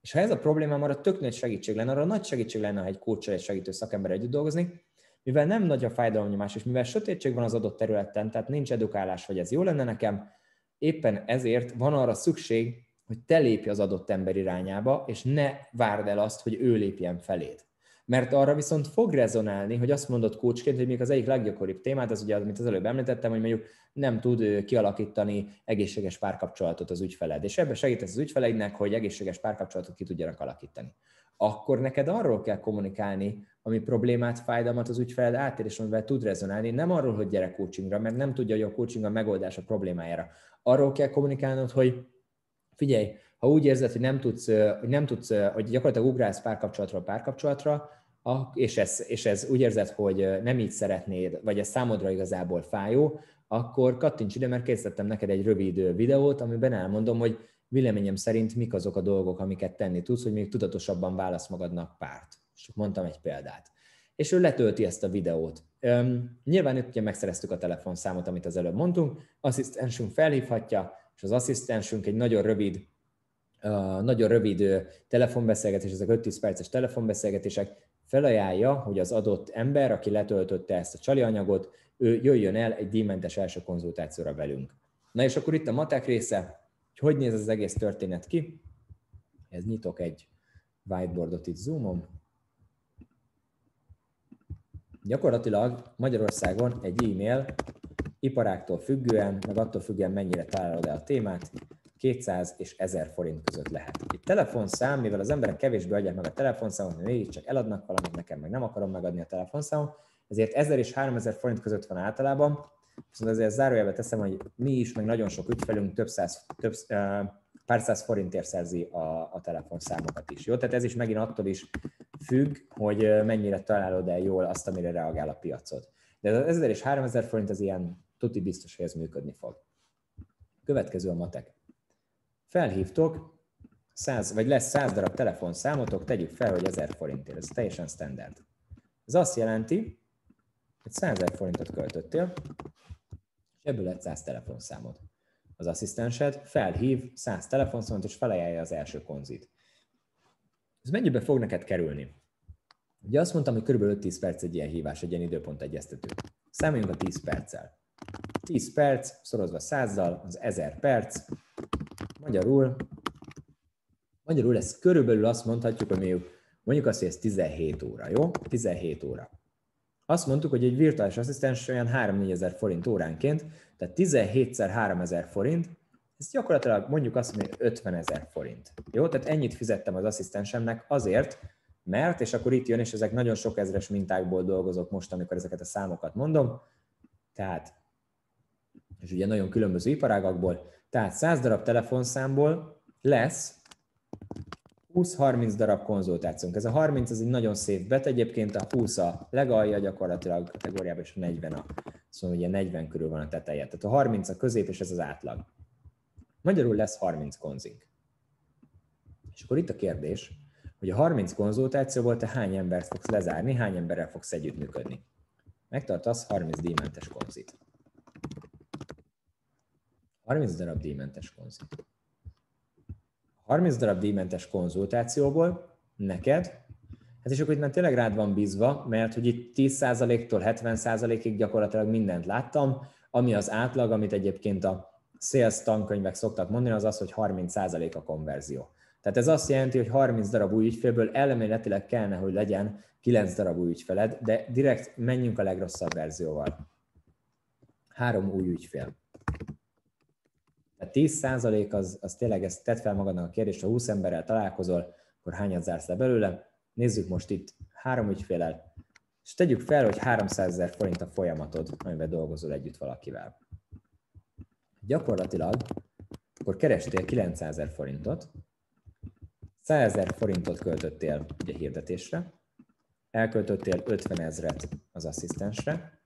és ha ez a problémám, arra tök nagy segítség lenne, arra nagy segítség lenne, ha egy kócsal, egy segítő szakember együtt dolgozni, mivel nem nagy a fájdalomnyomás, és mivel sötétség van az adott területen, tehát nincs edukálás, hogy ez jó lenne nekem, éppen ezért van arra szükség, hogy te lépj az adott ember irányába, és ne várd el azt, hogy ő lépjen feléd. Mert arra viszont fog rezonálni, hogy azt mondod kócsként, hogy még az egyik leggyakoribb témát, az ugye, amit az előbb említettem, hogy mondjuk nem tud kialakítani egészséges párkapcsolatot az ügyfeled. És ebben segítesz az ügyfeleidnek, hogy egészséges párkapcsolatot ki tudjanak alakítani. Akkor neked arról kell kommunikálni, ami problémát, fájdalmat az ügyfeled átér, és amivel tud rezonálni, nem arról, hogy gyere coachingra, mert nem tudja, hogy a coaching a megoldás a problémájára. Arról kell kommunikálnod, hogy figyelj, ha úgy érzed, hogy nem tudsz, hogy, nem tudsz, hogy gyakorlatilag ugrálsz párkapcsolatról párkapcsolatra, és ez, és ez úgy érzed, hogy nem így szeretnéd, vagy ez számodra igazából fájó, akkor kattints ide, mert készítettem neked egy rövid videót, amiben elmondom, hogy véleményem szerint mik azok a dolgok, amiket tenni tudsz, hogy még tudatosabban válasz magadnak párt és mondtam egy példát. És ő letölti ezt a videót. Üm, nyilván itt ugye megszereztük a telefonszámot, amit az előbb mondtunk, asszisztensünk felhívhatja, és az asszisztensünk egy nagyon rövid uh, nagyon rövid telefonbeszélgetés, ezek 5-10 perces telefonbeszélgetések, felajánlja, hogy az adott ember, aki letöltötte ezt a csali anyagot, ő jöjjön el egy díjmentes első konzultációra velünk. Na és akkor itt a matek része, hogy hogy néz az egész történet ki. Ez nyitok egy whiteboardot itt zoomom. Gyakorlatilag Magyarországon egy e-mail iparáktól függően, meg attól függően mennyire találod el a témát, 200 és 1000 forint között lehet. Egy telefonszám, mivel az emberek kevésbé adják meg a telefonszámot, mégis csak eladnak valamit, nekem meg nem akarom megadni a telefonszámot, ezért 1000 és 3000 forint között van általában, viszont azért zárójelbe teszem, hogy mi is, meg nagyon sok ügyfelünk több száz, több, pár száz forintért szerzi a, a telefonszámokat is. Jó? Tehát ez is megint attól is függ, hogy mennyire találod el jól azt, amire reagál a piacod. De az 1000 és 3000 forint az ilyen tuti biztos, hogy ez működni fog. Következő a matek. Felhívtok, 100, vagy lesz 100 darab telefonszámotok, tegyük fel, hogy 1000 forintért. Ez teljesen standard. Ez azt jelenti, hogy 100 ezer forintot költöttél, és ebből lett 100 telefonszámod az asszisztensed, felhív, száz telefonszont, és felajánlja az első konzit. Ez mennyibe fog neked kerülni? Ugye azt mondtam, hogy kb. 5-10 perc egy ilyen hívás, egy ilyen időpont egyeztető. Számoljunk a 10 perccel. 10 perc, szorozva százzal, az 1000 perc. Magyarul, magyarul ezt körülbelül azt mondhatjuk, hogy mondjuk azt, hogy ez 17 óra, jó? 17 óra. Azt mondtuk, hogy egy virtuális asszisztens olyan 3-4 ezer forint óránként, tehát 17 x 3 ezer forint, ez gyakorlatilag mondjuk azt, hogy 50 ezer forint. Jó, tehát ennyit fizettem az asszisztensemnek azért, mert, és akkor itt jön, és ezek nagyon sok ezres mintákból dolgozok most, amikor ezeket a számokat mondom, tehát, és ugye nagyon különböző iparágakból, tehát 100 darab telefonszámból lesz 20-30 darab konzultációnk. Ez a 30 az egy nagyon szép bet, egyébként a 20 a legalja gyakorlatilag a kategóriában, és a 40 a, szóval ugye 40 körül van a teteje. Tehát a 30 a közép, és ez az átlag. Magyarul lesz 30 konzink. És akkor itt a kérdés, hogy a 30 konzultációból te hány embert fogsz lezárni, hány emberrel fogsz együttműködni. Megtartasz 30 díjmentes konzit. 30 darab díjmentes konzit. 30 darab díjmentes konzultációból neked, Hát és akkor itt már tényleg rád van bízva, mert hogy itt 10%-tól 70%-ig gyakorlatilag mindent láttam, ami az átlag, amit egyébként a sales tankönyvek szoktak mondani, az az, hogy 30% a konverzió. Tehát ez azt jelenti, hogy 30 darab új ügyfélből elméletileg kellene, hogy legyen 9 darab új ügyfeled, de direkt menjünk a legrosszabb verzióval. Három új ügyfél. A 10% az, az tényleg, ezt tett fel magadnak a kérdést, ha 20 emberrel találkozol, akkor hányat zársz le belőle. Nézzük most itt három ügyfélel, és tegyük fel, hogy 300 ezer forint a folyamatod, amivel dolgozol együtt valakivel. Gyakorlatilag akkor kerestél 900 ezer forintot, 100 ezer forintot költöttél ugye hirdetésre, elköltöttél 50 ezret az asszisztensre,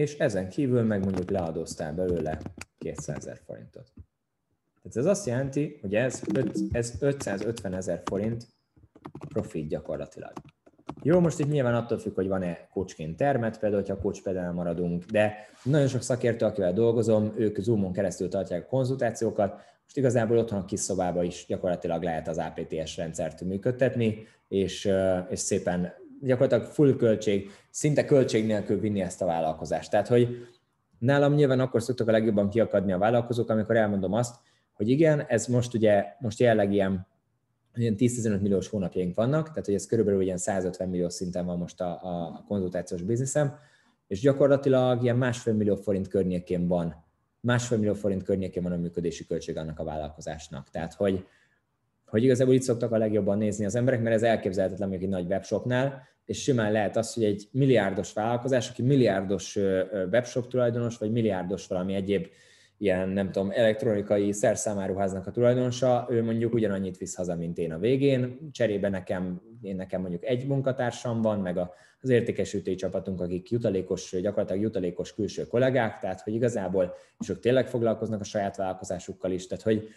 és ezen kívül meg mondjuk leadóztál belőle 200 ezer forintot. Tehát ez azt jelenti, hogy ez, öt, ez 550 ezer forint profit gyakorlatilag. Jó, most itt nyilván attól függ, hogy van-e kocsként termet, például, hogyha coachpedál maradunk, de nagyon sok szakértő, akivel dolgozom, ők Zoomon keresztül tartják a konzultációkat, most igazából otthon a kis szobába is gyakorlatilag lehet az APTS rendszert működtetni, és, és szépen gyakorlatilag full költség, szinte költség nélkül vinni ezt a vállalkozást. Tehát, hogy nálam nyilván akkor szoktak a legjobban kiakadni a vállalkozók, amikor elmondom azt, hogy igen, ez most ugye, most jelenleg ilyen, ilyen 10-15 milliós hónapjaink vannak, tehát hogy ez körülbelül ilyen 150 millió szinten van most a, a konzultációs bizniszem, és gyakorlatilag ilyen másfél millió forint környékén van, másfél millió forint környékén van a működési költség annak a vállalkozásnak. Tehát, hogy, hogy igazából itt szoktak a legjobban nézni az emberek, mert ez elképzelhetetlen mondjuk egy nagy webshopnál, és simán lehet az, hogy egy milliárdos vállalkozás, aki milliárdos webshop tulajdonos, vagy milliárdos valami egyéb ilyen, nem tudom, elektronikai szerszámáruháznak a tulajdonosa, ő mondjuk ugyanannyit visz haza, mint én a végén, cserébe nekem, én nekem mondjuk egy munkatársam van, meg az értékesítői csapatunk, akik jutalékos, gyakorlatilag jutalékos külső kollégák, tehát hogy igazából, és ők tényleg foglalkoznak a saját vállalkozásukkal is, tehát hogy,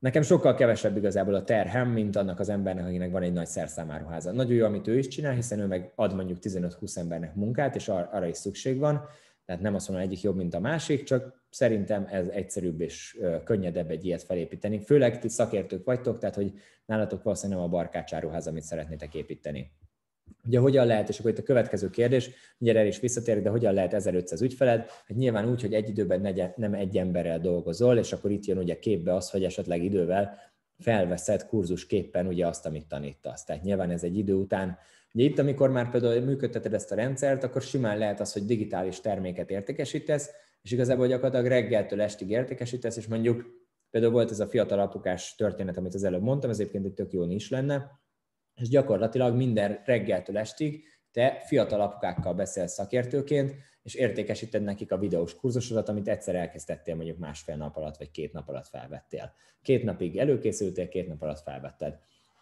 Nekem sokkal kevesebb igazából a terhem, mint annak az embernek, akinek van egy nagy szerszámáruháza. Nagyon jó, amit ő is csinál, hiszen ő meg ad mondjuk 15-20 embernek munkát, és ar- arra is szükség van. Tehát nem azt mondom, egyik jobb, mint a másik, csak szerintem ez egyszerűbb és könnyedebb egy ilyet felépíteni. Főleg ti szakértők vagytok, tehát hogy nálatok valószínűleg nem a barkácsáruház, amit szeretnétek építeni. Ugye hogyan lehet, és akkor itt a következő kérdés, ugye erre is visszatérek, de hogyan lehet 1500 ügyfeled? Hát nyilván úgy, hogy egy időben negy- nem egy emberrel dolgozol, és akkor itt jön ugye képbe az, hogy esetleg idővel felveszed kurzusképpen ugye azt, amit tanítasz. Tehát nyilván ez egy idő után Ugye itt, amikor már például működteted ezt a rendszert, akkor simán lehet az, hogy digitális terméket értékesítesz, és igazából gyakorlatilag reggeltől estig értékesítesz, és mondjuk például volt ez a fiatal apukás történet, amit az előbb mondtam, ez egyébként egy tök jó is lenne, és gyakorlatilag minden reggeltől estig te fiatal apukákkal beszélsz szakértőként, és értékesíted nekik a videós kurzusodat, amit egyszer elkezdettél mondjuk másfél nap alatt, vagy két nap alatt felvettél. Két napig előkészültél, két nap alatt felvetted.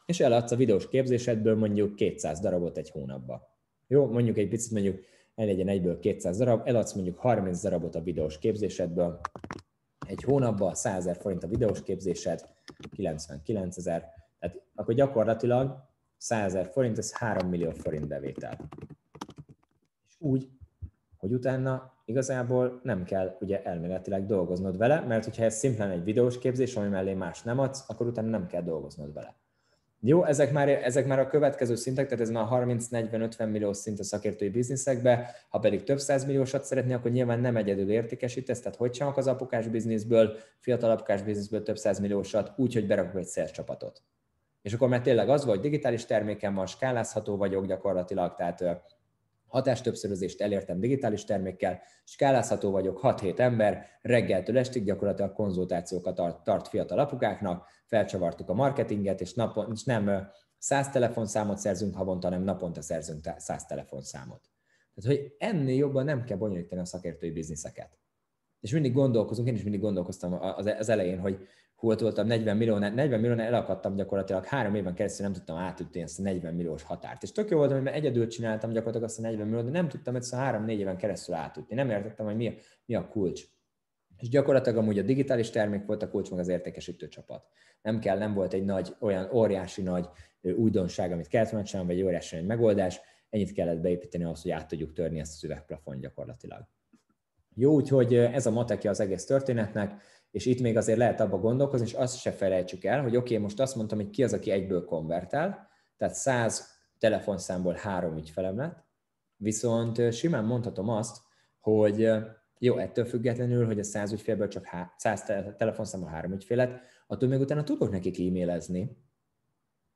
És eladsz a videós képzésedből mondjuk 200 darabot egy hónapba. Jó, mondjuk egy picit mondjuk el legyen egyből 200 darab, eladsz mondjuk 30 darabot a videós képzésedből, egy hónapba 100 ezer forint a videós képzésed, 99 ezer, tehát akkor gyakorlatilag 100 ezer forint, ez 3 millió forint bevétel. És úgy, hogy utána igazából nem kell ugye elméletileg dolgoznod vele, mert hogyha ez szimplán egy videós képzés, ami mellé más nem adsz, akkor utána nem kell dolgoznod vele. Jó, ezek már, ezek már a következő szintek, tehát ez már 30-40-50 millió szint a szakértői bizniszekbe, ha pedig több százmilliósat szeretné, akkor nyilván nem egyedül értékesítesz, tehát hogy csak az apukás bizniszből, fiatal apukás bizniszből több százmilliósat, úgy, hogy berakok egy sales csapatot. És akkor már tényleg az volt, digitális terméken van, skálázható vagyok gyakorlatilag, tehát többszörözést elértem digitális termékkel, skálázható vagyok, 6-7 ember, reggeltől estig gyakorlatilag konzultációkat tart, tart fiatal apukáknak, felcsavartuk a marketinget, és, napon, és nem 100 telefonszámot szerzünk havonta, hanem naponta szerzünk 100 telefonszámot. Tehát, hogy ennél jobban nem kell bonyolítani a szakértői bizniszeket. És mindig gondolkozunk, én is mindig gondolkoztam e, az elején, hogy hult voltam 40 millió, 40 millió elakadtam gyakorlatilag, három éven keresztül nem tudtam átütni ezt a 40 milliós határt. És tök jó hogy mert egyedül csináltam gyakorlatilag azt a 40 milliót, de nem tudtam ezt a három-négy éven keresztül átütni. Nem értettem, hogy mi, mi a kulcs. És gyakorlatilag amúgy a digitális termék volt a kulcs, meg az értékesítő csapat. Nem kell, nem volt egy nagy, olyan óriási nagy újdonság, amit kellett volna csinálni, vagy egy óriási nagy megoldás, ennyit kellett beépíteni ahhoz, hogy át tudjuk törni ezt a szüvegplafon gyakorlatilag. Jó, úgyhogy ez a matekja az egész történetnek és itt még azért lehet abba gondolkozni, és azt se felejtsük el, hogy oké, okay, most azt mondtam, hogy ki az, aki egyből konvertál, tehát 100 telefonszámból három ügyfelem lett, viszont simán mondhatom azt, hogy jó, ettől függetlenül, hogy a 100 ügyfélből csak 100 telefonszámból három ügyfélet, attól még utána tudok nekik e-mailezni,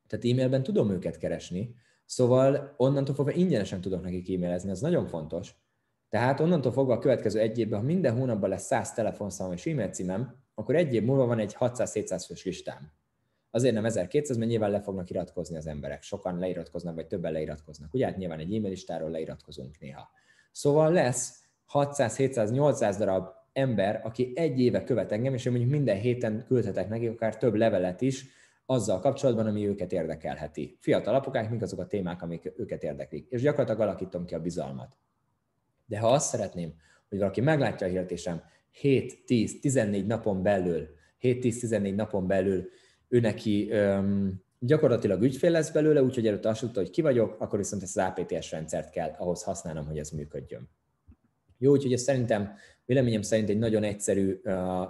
tehát e-mailben tudom őket keresni, szóval onnantól fogva ingyenesen tudok nekik e-mailezni, ez nagyon fontos, tehát onnantól fogva a következő egy évben, ha minden hónapban lesz 100 telefonszámom és e-mail címem, akkor egy év múlva van egy 600-700 fős listám. Azért nem 1200, mert nyilván le fognak iratkozni az emberek. Sokan leiratkoznak, vagy többen leiratkoznak. Ugye hát nyilván egy e-mail listáról leiratkozunk néha. Szóval lesz 600, 700, 800 darab ember, aki egy éve követ engem, és én mondjuk minden héten küldhetek neki akár több levelet is, azzal kapcsolatban, ami őket érdekelheti. Fiatal apukák, mik azok a témák, amik őket érdeklik. És gyakorlatilag alakítom ki a bizalmat. De ha azt szeretném, hogy valaki meglátja a hirdetésem 7-10-14 napon belül, 7-10-14 napon belül ő neki öm, gyakorlatilag ügyfél lesz belőle, úgyhogy előtte azt tudta, hogy ki vagyok, akkor viszont ezt az APTS rendszert kell ahhoz használnom, hogy ez működjön. Jó, úgyhogy ez szerintem, véleményem szerint egy nagyon egyszerű,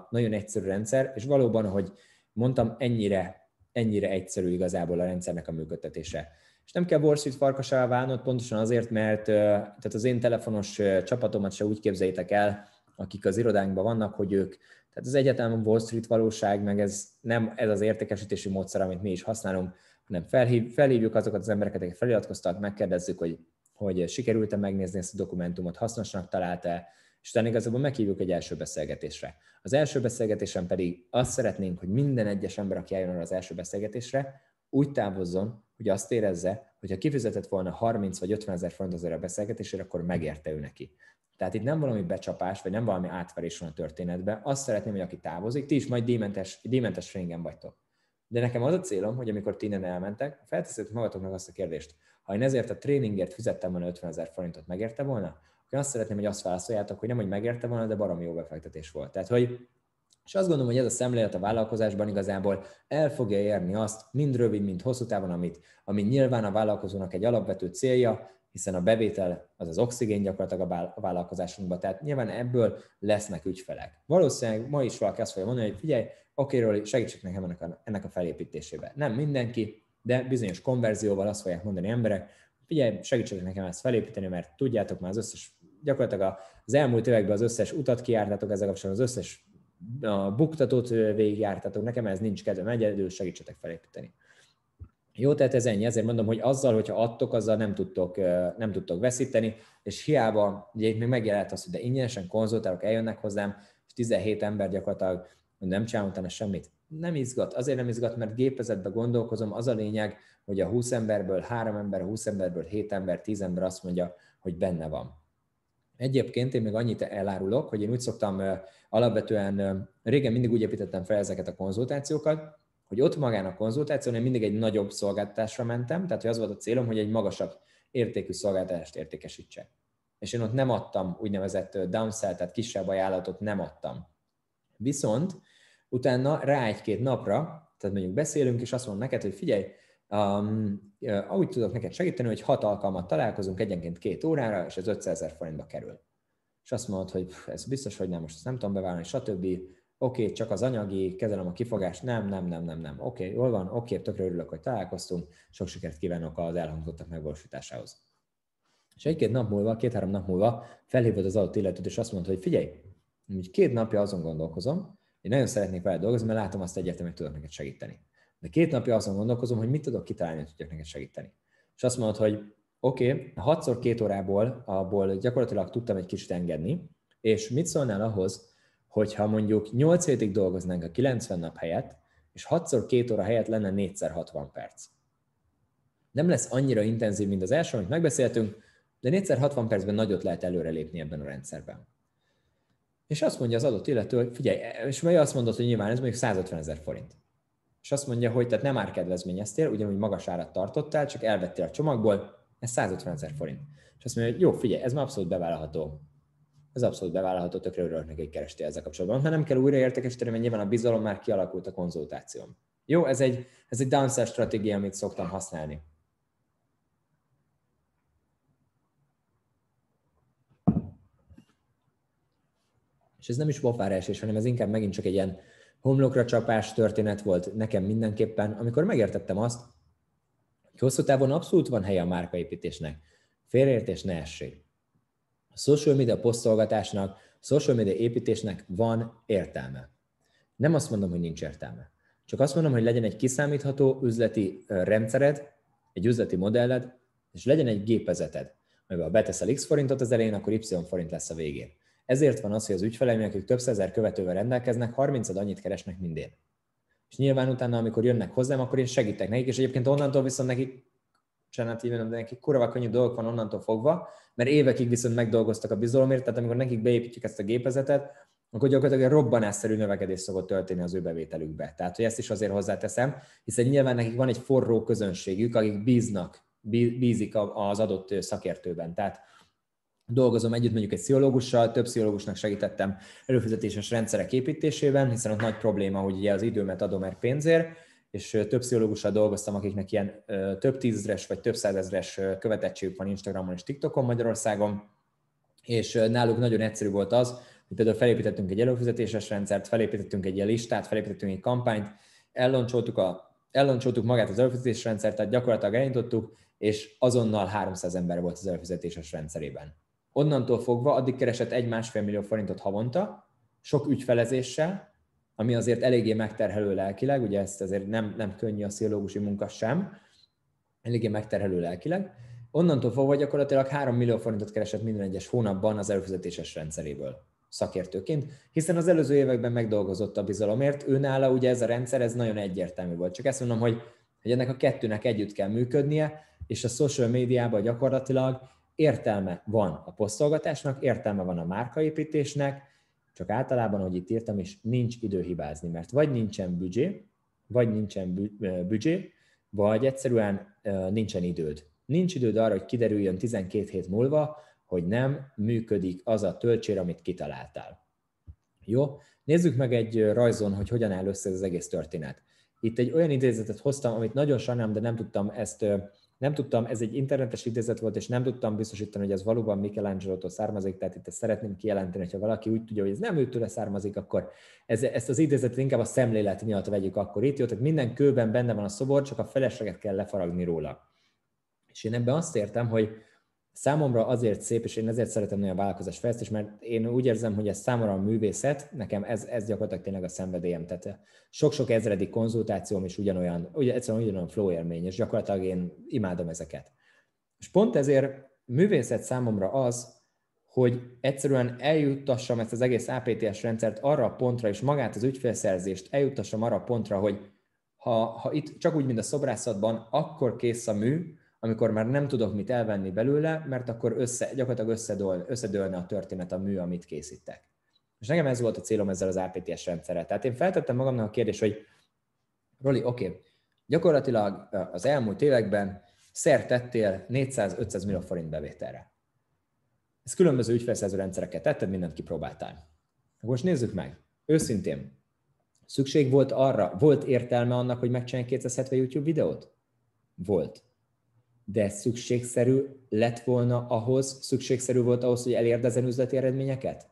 nagyon egyszerű rendszer, és valóban, ahogy mondtam, ennyire, ennyire egyszerű igazából a rendszernek a működtetése és nem kell Wall Street farkasává válnod pontosan azért, mert tehát az én telefonos csapatomat se úgy képzeljétek el, akik az irodánkban vannak, hogy ők, tehát az egyetem Wall Street valóság, meg ez nem ez az értékesítési módszer, amit mi is használunk, hanem felhív, felhívjuk azokat az embereket, akik feliratkoztak, megkérdezzük, hogy, hogy sikerült-e megnézni ezt a dokumentumot, hasznosnak találta és utána igazából meghívjuk egy első beszélgetésre. Az első beszélgetésen pedig azt szeretnénk, hogy minden egyes ember, aki eljön arra az első beszélgetésre, úgy távozzon, hogy azt érezze, hogy ha kifizetett volna 30 vagy 50 ezer forint azért a beszélgetésért, akkor megérte ő neki. Tehát itt nem valami becsapás, vagy nem valami átverés van a történetben. Azt szeretném, hogy aki távozik, ti is majd díjmentes, díjmentes fringen vagytok. De nekem az a célom, hogy amikor ti innen elmentek, felteszedtek magatoknak azt a kérdést, ha én ezért a tréningért fizettem volna 50 ezer forintot, megérte volna? Akkor azt szeretném, hogy azt válaszoljátok, hogy nem, hogy megérte volna, de baromi jó befektetés volt. Tehát, hogy és azt gondolom, hogy ez a szemlélet a vállalkozásban igazából el fogja érni azt, mind rövid, mind hosszú távon, amit, ami nyilván a vállalkozónak egy alapvető célja, hiszen a bevétel az az oxigén gyakorlatilag a vállalkozásunkban, tehát nyilván ebből lesznek ügyfelek. Valószínűleg ma is valaki azt fogja mondani, hogy figyelj, róli segítsek nekem ennek a, ennek a felépítésébe. Nem mindenki, de bizonyos konverzióval azt fogják mondani emberek, figyelj, segítsetek nekem ezt felépíteni, mert tudjátok már az összes, gyakorlatilag az elmúlt években az összes utat kiártatok ezzel kapcsolatban, az összes a buktatót végigjártatok, nekem ez nincs kedvem, egyedül segítsetek felépíteni. Jó, tehát ez ennyi, ezért mondom, hogy azzal, hogyha adtok, azzal nem tudtok, nem tudtok veszíteni, és hiába, ugye itt még megjelent az, hogy de ingyenesen konzultálok, eljönnek hozzám, és 17 ember gyakorlatilag nem csinál utána semmit. Nem izgat, azért nem izgat, mert gépezetbe gondolkozom, az a lényeg, hogy a 20 emberből 3 ember, 20 emberből 7 ember, 10 ember azt mondja, hogy benne van. Egyébként én még annyit elárulok, hogy én úgy szoktam alapvetően, régen mindig úgy építettem fel ezeket a konzultációkat, hogy ott magán a konzultáción én mindig egy nagyobb szolgáltatásra mentem, tehát hogy az volt a célom, hogy egy magasabb értékű szolgáltatást értékesítsek. És én ott nem adtam úgynevezett downsell, tehát kisebb ajánlatot nem adtam. Viszont utána rá egy-két napra, tehát mondjuk beszélünk, és azt mondom neked, hogy figyelj, Um, ahogy tudok neked segíteni, hogy hat alkalmat találkozunk egyenként két órára, és ez 500 ezer forintba kerül. És azt mondod, hogy ez biztos, hogy nem, most ezt nem tudom bevállalni, stb. Oké, okay, csak az anyagi, kezelem a kifogást, nem, nem, nem, nem, nem. Oké, okay, jól van, oké, okay, tökre örülök, hogy találkoztunk, sok sikert kívánok az elhangzottak megvalósításához. És egy-két nap múlva, két-három nap múlva felhívod az adott illetőt, és azt mondod, hogy figyelj, úgy két napja azon gondolkozom, én nagyon szeretnék veled dolgozni, mert látom azt egyértelműen, hogy tudok neked segíteni de két napja azon gondolkozom, hogy mit tudok kitalálni, hogy tudjak neked segíteni. És azt mondod, hogy oké, okay, hatszor két órából, abból gyakorlatilag tudtam egy kicsit engedni, és mit szólnál ahhoz, hogyha mondjuk 8 hétig dolgoznánk a 90 nap helyett, és 6 két 2 óra helyett lenne 4 60 perc. Nem lesz annyira intenzív, mint az első, amit megbeszéltünk, de 4 60 percben nagyot lehet előrelépni ebben a rendszerben. És azt mondja az adott illető, hogy figyelj, és majd azt mondod, hogy nyilván ez mondjuk 150 ezer forint és azt mondja, hogy tehát nem árkedvezményeztél, ugyanúgy magas árat tartottál, csak elvettél a csomagból, ez 150 ezer forint. És azt mondja, hogy jó, figyelj, ez már abszolút bevállalható. Ez abszolút bevállalható, tökre örülök neki, hogy kerestél ezzel kapcsolatban. Mert nem kell újra értékesíteni, mert nyilván a bizalom már kialakult a konzultációm. Jó, ez egy, ez egy downsell stratégia, amit szoktam használni. És ez nem is pofára hanem ez inkább megint csak egy ilyen homlokra csapás történet volt nekem mindenképpen, amikor megértettem azt, hogy hosszú távon abszolút van helye a márkaépítésnek. Félreértés ne essék. A social media posztolgatásnak, a social media építésnek van értelme. Nem azt mondom, hogy nincs értelme. Csak azt mondom, hogy legyen egy kiszámítható üzleti rendszered, egy üzleti modelled, és legyen egy gépezeted, amiben beteszel x forintot az elején, akkor y forint lesz a végén. Ezért van az, hogy az ügyfeleim, akik több százer követővel rendelkeznek, 30 annyit keresnek mindén. És nyilván utána, amikor jönnek hozzám, akkor én segítek nekik, és egyébként onnantól viszont nekik, bocsánat, de nekik kurva könnyű dolgok van onnantól fogva, mert évekig viszont megdolgoztak a bizalomért, tehát amikor nekik beépítjük ezt a gépezetet, akkor gyakorlatilag egy robbanásszerű növekedés szokott történni az ő bevételükbe. Tehát, hogy ezt is azért hozzáteszem, hiszen nyilván nekik van egy forró közönségük, akik bíznak, bízik az adott szakértőben. Tehát dolgozom együtt mondjuk egy pszichológussal, több pszichológusnak segítettem előfizetéses rendszerek építésében, hiszen ott nagy probléma, hogy ugye az időmet adom el pénzért, és több pszichológussal dolgoztam, akiknek ilyen több tízezres vagy több százezres követettségük van Instagramon és TikTokon Magyarországon, és náluk nagyon egyszerű volt az, hogy például felépítettünk egy előfizetéses rendszert, felépítettünk egy ilyen listát, felépítettünk egy kampányt, elloncsoltuk, a, elloncsoltuk magát az előfizetéses rendszert, tehát gyakorlatilag elindítottuk, és azonnal 300 ember volt az előfizetéses rendszerében onnantól fogva addig keresett egy-másfél millió forintot havonta, sok ügyfelezéssel, ami azért eléggé megterhelő lelkileg, ugye ezt azért nem, nem könnyű a sziológusi munka sem, eléggé megterhelő lelkileg, onnantól fogva gyakorlatilag 3 millió forintot keresett minden egyes hónapban az előfizetéses rendszeréből szakértőként, hiszen az előző években megdolgozott a bizalomért, ő nála ugye ez a rendszer, ez nagyon egyértelmű volt. Csak ezt mondom, hogy, hogy ennek a kettőnek együtt kell működnie, és a social médiában gyakorlatilag értelme van a posztolgatásnak, értelme van a márkaépítésnek, csak általában, ahogy itt írtam is, nincs idő hibázni, mert vagy nincsen büdzsé, vagy nincsen büdzsé, vagy egyszerűen nincsen időd. Nincs időd arra, hogy kiderüljön 12 hét múlva, hogy nem működik az a töltsér, amit kitaláltál. Jó? Nézzük meg egy rajzon, hogy hogyan áll össze ez az egész történet. Itt egy olyan idézetet hoztam, amit nagyon sajnálom, de nem tudtam ezt nem tudtam, ez egy internetes idézet volt, és nem tudtam biztosítani, hogy ez valóban Michelangelo-tól származik, tehát itt ezt szeretném kijelenteni, hogyha valaki úgy tudja, hogy ez nem őtől származik, akkor ez, ezt az idézetet inkább a szemlélet miatt vegyük akkor itt, jó? tehát minden kőben benne van a szobor, csak a felesleget kell lefaragni róla. És én ebben azt értem, hogy, Számomra azért szép, és én ezért szeretem nagyon a vállalkozás fejlesztés, mert én úgy érzem, hogy ez számomra a művészet, nekem ez, ez gyakorlatilag tényleg a szenvedélyem. Tehát sok-sok ezredi konzultációm is ugyanolyan, ugye egyszerűen ugyanolyan flow élmény, és gyakorlatilag én imádom ezeket. És pont ezért művészet számomra az, hogy egyszerűen eljuttassam ezt az egész APTS rendszert arra a pontra, és magát az ügyfélszerzést eljuttassam arra a pontra, hogy ha, ha itt csak úgy, mint a szobrászatban, akkor kész a mű, amikor már nem tudok mit elvenni belőle, mert akkor össze, gyakorlatilag összedől, összedőlne a történet a mű, amit készítek. És nekem ez volt a célom ezzel az APTS rendszerrel. Tehát én feltettem magamnak a kérdést, hogy Roli, oké, okay, gyakorlatilag az elmúlt években szert tettél 400-500 millió forint bevételre. Ez különböző ügyfelszerző rendszereket tetted, mindent kipróbáltál. Most nézzük meg. Őszintén, szükség volt arra, volt értelme annak, hogy megcsinálj 270 YouTube videót? Volt de szükségszerű lett volna ahhoz, szükségszerű volt ahhoz, hogy elérd ezen üzleti eredményeket?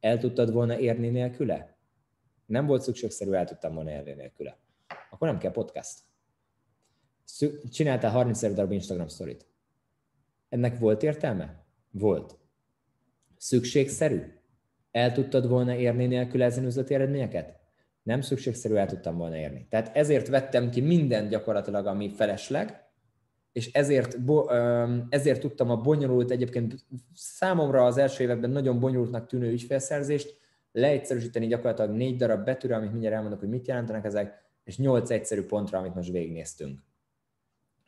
El tudtad volna érni nélküle? Nem volt szükségszerű, el tudtam volna érni nélküle. Akkor nem kell podcast. csináltál 30 ezer darab Instagram sztorit. Ennek volt értelme? Volt. Szükségszerű? El tudtad volna érni nélkül ezen üzleti eredményeket? Nem szükségszerű, el tudtam volna érni. Tehát ezért vettem ki minden gyakorlatilag, ami felesleg, és ezért, bo, ezért tudtam a bonyolult, egyébként számomra az első években nagyon bonyolultnak tűnő ügyfélszerzést leegyszerűsíteni gyakorlatilag négy darab betűre, amit mindjárt elmondok, hogy mit jelentenek ezek, és nyolc egyszerű pontra, amit most végignéztünk.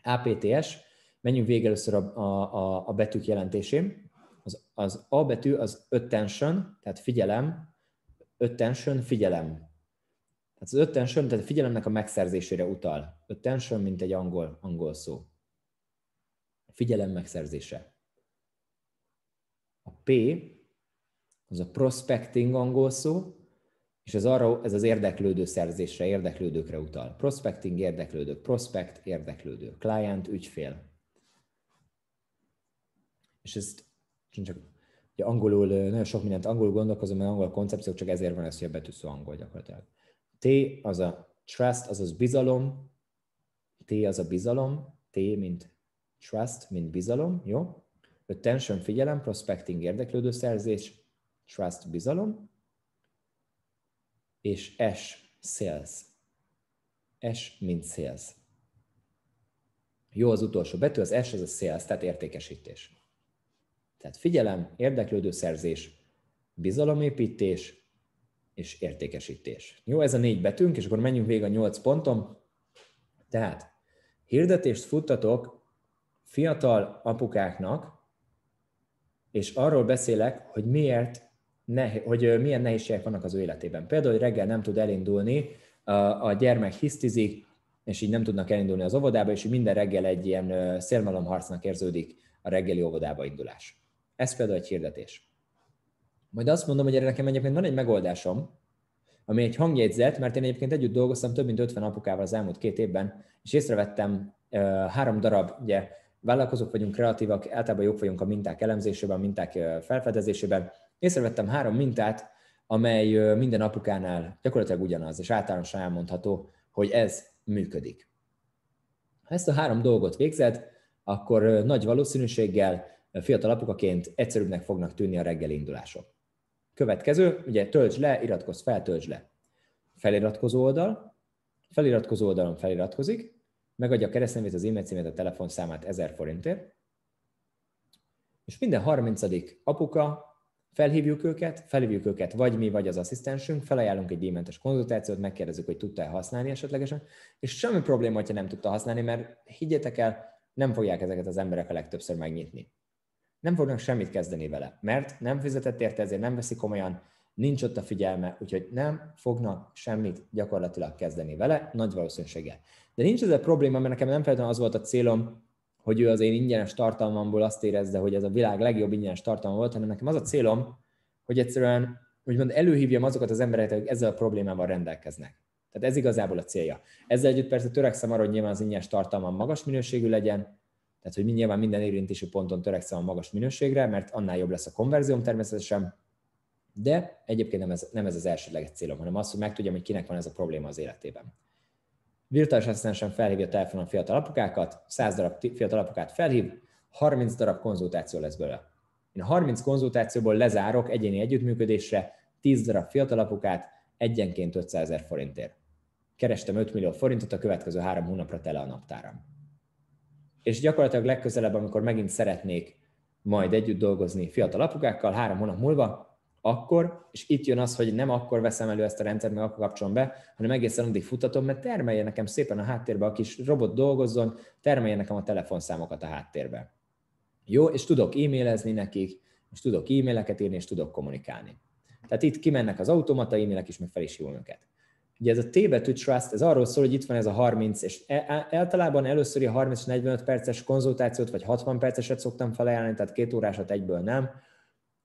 APTS, menjünk végig először a, a, a betűk jelentésén. Az, az A betű az attention, tehát figyelem, attention, figyelem. Tehát az attention, tehát a figyelemnek a megszerzésére utal. Attention, mint egy angol, angol szó figyelem megszerzése. A P az a prospecting angol szó, és ez, arra, ez az érdeklődő szerzésre, érdeklődőkre utal. Prospecting, érdeklődő, prospect, érdeklődő, client, ügyfél. És ezt csak ugye angolul, nagyon sok mindent angolul gondolkozom, mert angol koncepciók csak ezért van ez, hogy a szó angol gyakorlatilag. T az a trust, azaz bizalom, T az a bizalom, T mint trust, mint bizalom, jó? Attention, figyelem, prospecting, érdeklődő szerzés, trust, bizalom, és S, sales. S, mint sales. Jó az utolsó betű, az S az a sales, tehát értékesítés. Tehát figyelem, érdeklődő szerzés, bizalomépítés és értékesítés. Jó, ez a négy betűnk, és akkor menjünk végig a nyolc pontom. Tehát hirdetést futtatok fiatal apukáknak, és arról beszélek, hogy miért Nehé- hogy milyen nehézségek vannak az ő életében. Például, hogy reggel nem tud elindulni, a gyermek hisztizik, és így nem tudnak elindulni az óvodába, és minden reggel egy ilyen szélmalomharcnak érződik a reggeli óvodába indulás. Ez például egy hirdetés. Majd azt mondom, hogy erre nekem egyébként van egy megoldásom, ami egy hangjegyzet, mert én egyébként együtt dolgoztam több mint 50 apukával az elmúlt két évben, és észrevettem három darab ugye, vállalkozók vagyunk, kreatívak, általában jók vagyunk a minták elemzésében, a minták felfedezésében. Észrevettem három mintát, amely minden apukánál gyakorlatilag ugyanaz, és általánosan elmondható, hogy ez működik. Ha ezt a három dolgot végzed, akkor nagy valószínűséggel fiatal apukaként egyszerűbbnek fognak tűnni a reggeli indulások. Következő, ugye töltsd le, iratkozz fel, töltsd le. Feliratkozó oldal, feliratkozó oldalon feliratkozik, megadja a keresztnevét, az e-mail címét, a telefonszámát 1000 forintért, és minden 30. apuka, felhívjuk őket, felhívjuk őket, vagy mi, vagy az asszisztensünk, felajánlunk egy díjmentes konzultációt, megkérdezzük, hogy tudta-e használni esetlegesen, és semmi probléma, ha nem tudta használni, mert higgyetek el, nem fogják ezeket az emberek a legtöbbször megnyitni. Nem fognak semmit kezdeni vele, mert nem fizetett érte, ezért nem veszik komolyan, nincs ott a figyelme, úgyhogy nem fognak semmit gyakorlatilag kezdeni vele, nagy valószínűséggel. De nincs a probléma, mert nekem nem feltétlenül az volt a célom, hogy ő az én ingyenes tartalmamból azt érezze, hogy ez a világ legjobb ingyenes tartalma volt, hanem nekem az a célom, hogy egyszerűen úgymond előhívjam azokat az embereket, akik ezzel a problémával rendelkeznek. Tehát ez igazából a célja. Ezzel együtt persze törekszem arra, hogy nyilván az ingyenes tartalmam magas minőségű legyen, tehát hogy nyilván minden érintési ponton törekszem a magas minőségre, mert annál jobb lesz a konverzióm természetesen, de egyébként nem ez, nem ez az elsődleges célom, hanem az, hogy megtudjam, hogy kinek van ez a probléma az életében virtuális asszisztensen felhívja telefonon fiatal apukákat, 100 darab fiatal apukát felhív, 30 darab konzultáció lesz belőle. Én 30 konzultációból lezárok egyéni együttműködésre 10 darab fiatal apukát egyenként 500 ezer forintért. Kerestem 5 millió forintot, a következő három hónapra tele a naptáram. És gyakorlatilag legközelebb, amikor megint szeretnék majd együtt dolgozni fiatal apukákkal, három hónap múlva, akkor, és itt jön az, hogy nem akkor veszem elő ezt a rendszert, meg akkor kapcsolom be, hanem egészen addig futatom, mert termelje nekem szépen a háttérbe, a kis robot dolgozzon, termelje nekem a telefonszámokat a háttérbe. Jó, és tudok e-mailezni nekik, és tudok e-maileket írni, és tudok kommunikálni. Tehát itt kimennek az automata e-mailek is, meg fel is hívom őket. Ugye ez a T betű Trust, ez arról szól, hogy itt van ez a 30, és e, e, általában először a 30-45 perces konzultációt, vagy 60 perceset szoktam felajánlani, tehát két órásat egyből nem,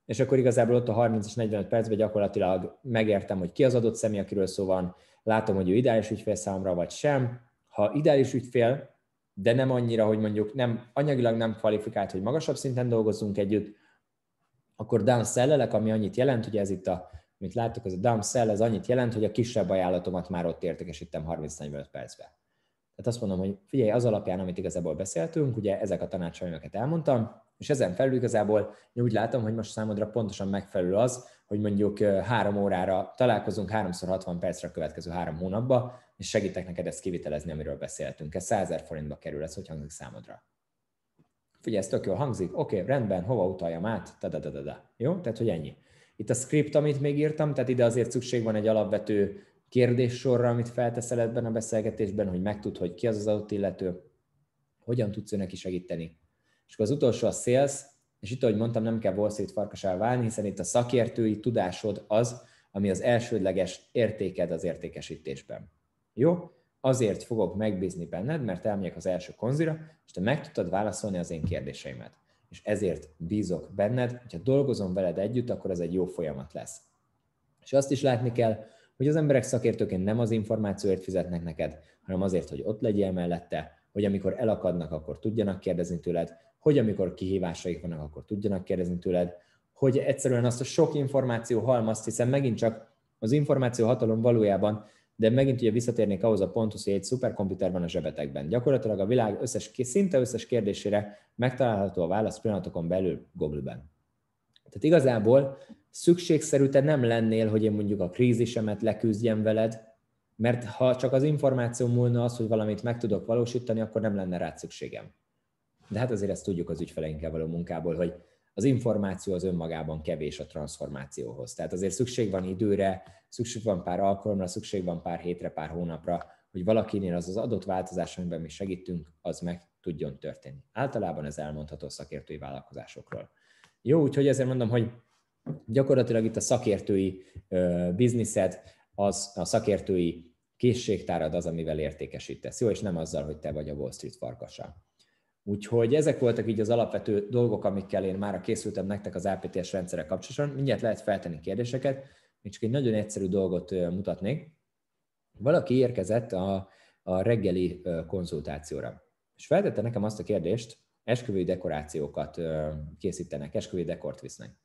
és akkor igazából ott a 30 és 45 percben gyakorlatilag megértem, hogy ki az adott személy, akiről szó van, látom, hogy ő ideális ügyfél számra vagy sem. Ha ideális ügyfél, de nem annyira, hogy mondjuk nem, anyagilag nem kvalifikált, hogy magasabb szinten dolgozzunk együtt, akkor downselllelek, ami annyit jelent, ugye ez itt a, amit láttok, ez a downsell, ez annyit jelent, hogy a kisebb ajánlatomat már ott értékesítem 30-45 percben. Tehát azt mondom, hogy figyelj, az alapján, amit igazából beszéltünk, ugye ezek a tanácsai, amiket elmondtam, és ezen felül igazából én úgy látom, hogy most számodra pontosan megfelelő az, hogy mondjuk három órára találkozunk, háromszor 60 percre a következő három hónapba, és segítek neked ezt kivitelezni, amiről beszéltünk. Ez 100 forintba kerül, ez hogy hangzik számodra? Figyelj, ez tök jól hangzik, oké, okay, rendben, hova utaljam át, da da da da Jó? Tehát, hogy ennyi. Itt a script, amit még írtam, tehát ide azért szükség van egy alapvető kérdéssorra, amit felteszel ebben a beszélgetésben, hogy megtudd, hogy ki az az adott illető, hogyan tudsz neki segíteni, és akkor az utolsó a sales, és itt, ahogy mondtam, nem kell Wall Street válni, hiszen itt a szakértői tudásod az, ami az elsődleges értéked az értékesítésben. Jó? Azért fogok megbízni benned, mert elmegyek az első konzira, és te meg tudtad válaszolni az én kérdéseimet. És ezért bízok benned, hogyha dolgozom veled együtt, akkor ez egy jó folyamat lesz. És azt is látni kell, hogy az emberek szakértőként nem az információért fizetnek neked, hanem azért, hogy ott legyél mellette, hogy amikor elakadnak, akkor tudjanak kérdezni tőled, hogy amikor kihívásaik vannak, akkor tudjanak kérdezni tőled, hogy egyszerűen azt a sok információ halmazt, hiszen megint csak az információ hatalom valójában, de megint ugye visszatérnék ahhoz a ponthoz, hogy egy szuperkomputer van a zsebetekben. Gyakorlatilag a világ összes, szinte összes kérdésére megtalálható a válasz pillanatokon belül Google-ben. Tehát igazából szükségszerű te nem lennél, hogy én mondjuk a krízisemet leküzdjem veled, mert ha csak az információ múlna az, hogy valamit meg tudok valósítani, akkor nem lenne rá szükségem. De hát azért ezt tudjuk az ügyfeleinkkel való munkából, hogy az információ az önmagában kevés a transformációhoz. Tehát azért szükség van időre, szükség van pár alkalomra, szükség van pár hétre, pár hónapra, hogy valakinél az az adott változás, amiben mi segítünk, az meg tudjon történni. Általában ez elmondható szakértői vállalkozásokról. Jó, úgyhogy ezért mondom, hogy gyakorlatilag itt a szakértői bizniszed, az a szakértői készségtárad az, amivel értékesítesz. Jó, és nem azzal, hogy te vagy a Wall Street farkasa. Úgyhogy ezek voltak így az alapvető dolgok, amikkel én már készültem nektek az APTS rendszerre kapcsolatban. Mindjárt lehet feltenni kérdéseket, én csak egy nagyon egyszerű dolgot mutatnék. Valaki érkezett a, a reggeli konzultációra, és feltette nekem azt a kérdést, esküvői dekorációkat készítenek, esküvői dekort visznek.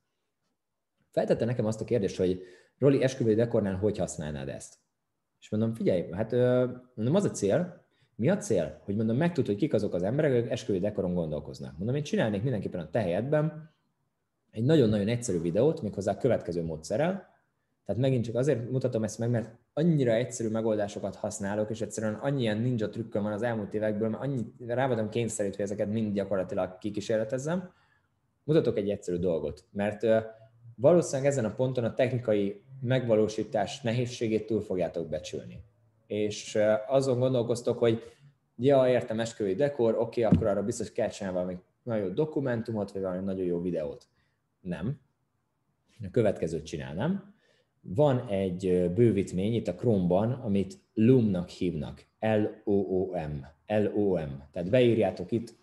Feltette nekem azt a kérdést, hogy Roli, esküvői dekornál hogy használnád ezt? És mondom, figyelj, hát mondom, az a cél, mi a cél? Hogy mondom, megtud, hogy kik azok az emberek, akik esküvői dekoron gondolkoznak. Mondom, én csinálnék mindenképpen a te helyedben egy nagyon-nagyon egyszerű videót, méghozzá a következő módszerrel. Tehát megint csak azért mutatom ezt meg, mert annyira egyszerű megoldásokat használok, és egyszerűen annyi ilyen ninja trükköm van az elmúlt évekből, mert annyi, rá voltam kényszerítve, ezeket mind gyakorlatilag kikísérletezzem. Mutatok egy egyszerű dolgot, mert valószínűleg ezen a ponton a technikai megvalósítás nehézségét túl fogjátok becsülni és azon gondolkoztok, hogy ja, értem esküvői dekor, oké, okay, akkor arra biztos kell csinálni valami nagyon jó dokumentumot, vagy valami nagyon jó videót. Nem. A következőt csinálnám. Van egy bővítmény itt a Chrome-ban, amit Loom-nak hívnak. L-O-O-M. L-O-M. Tehát beírjátok itt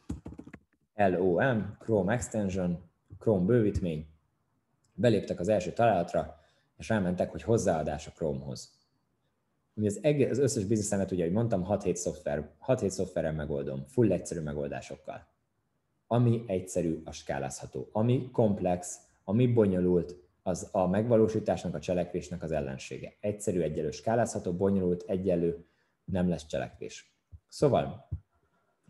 L O M, Chrome Extension, Chrome bővítmény. Beléptek az első találatra, és rámentek, hogy hozzáadás a hoz hogy az, egész, az összes bizniszemet, ugye, ahogy mondtam, 6-7, szoftver, 6-7 szoftverrel megoldom, full egyszerű megoldásokkal. Ami egyszerű, a skálázható. Ami komplex, ami bonyolult, az a megvalósításnak, a cselekvésnek az ellensége. Egyszerű, egyelő, skálázható, bonyolult, egyelő, nem lesz cselekvés. Szóval,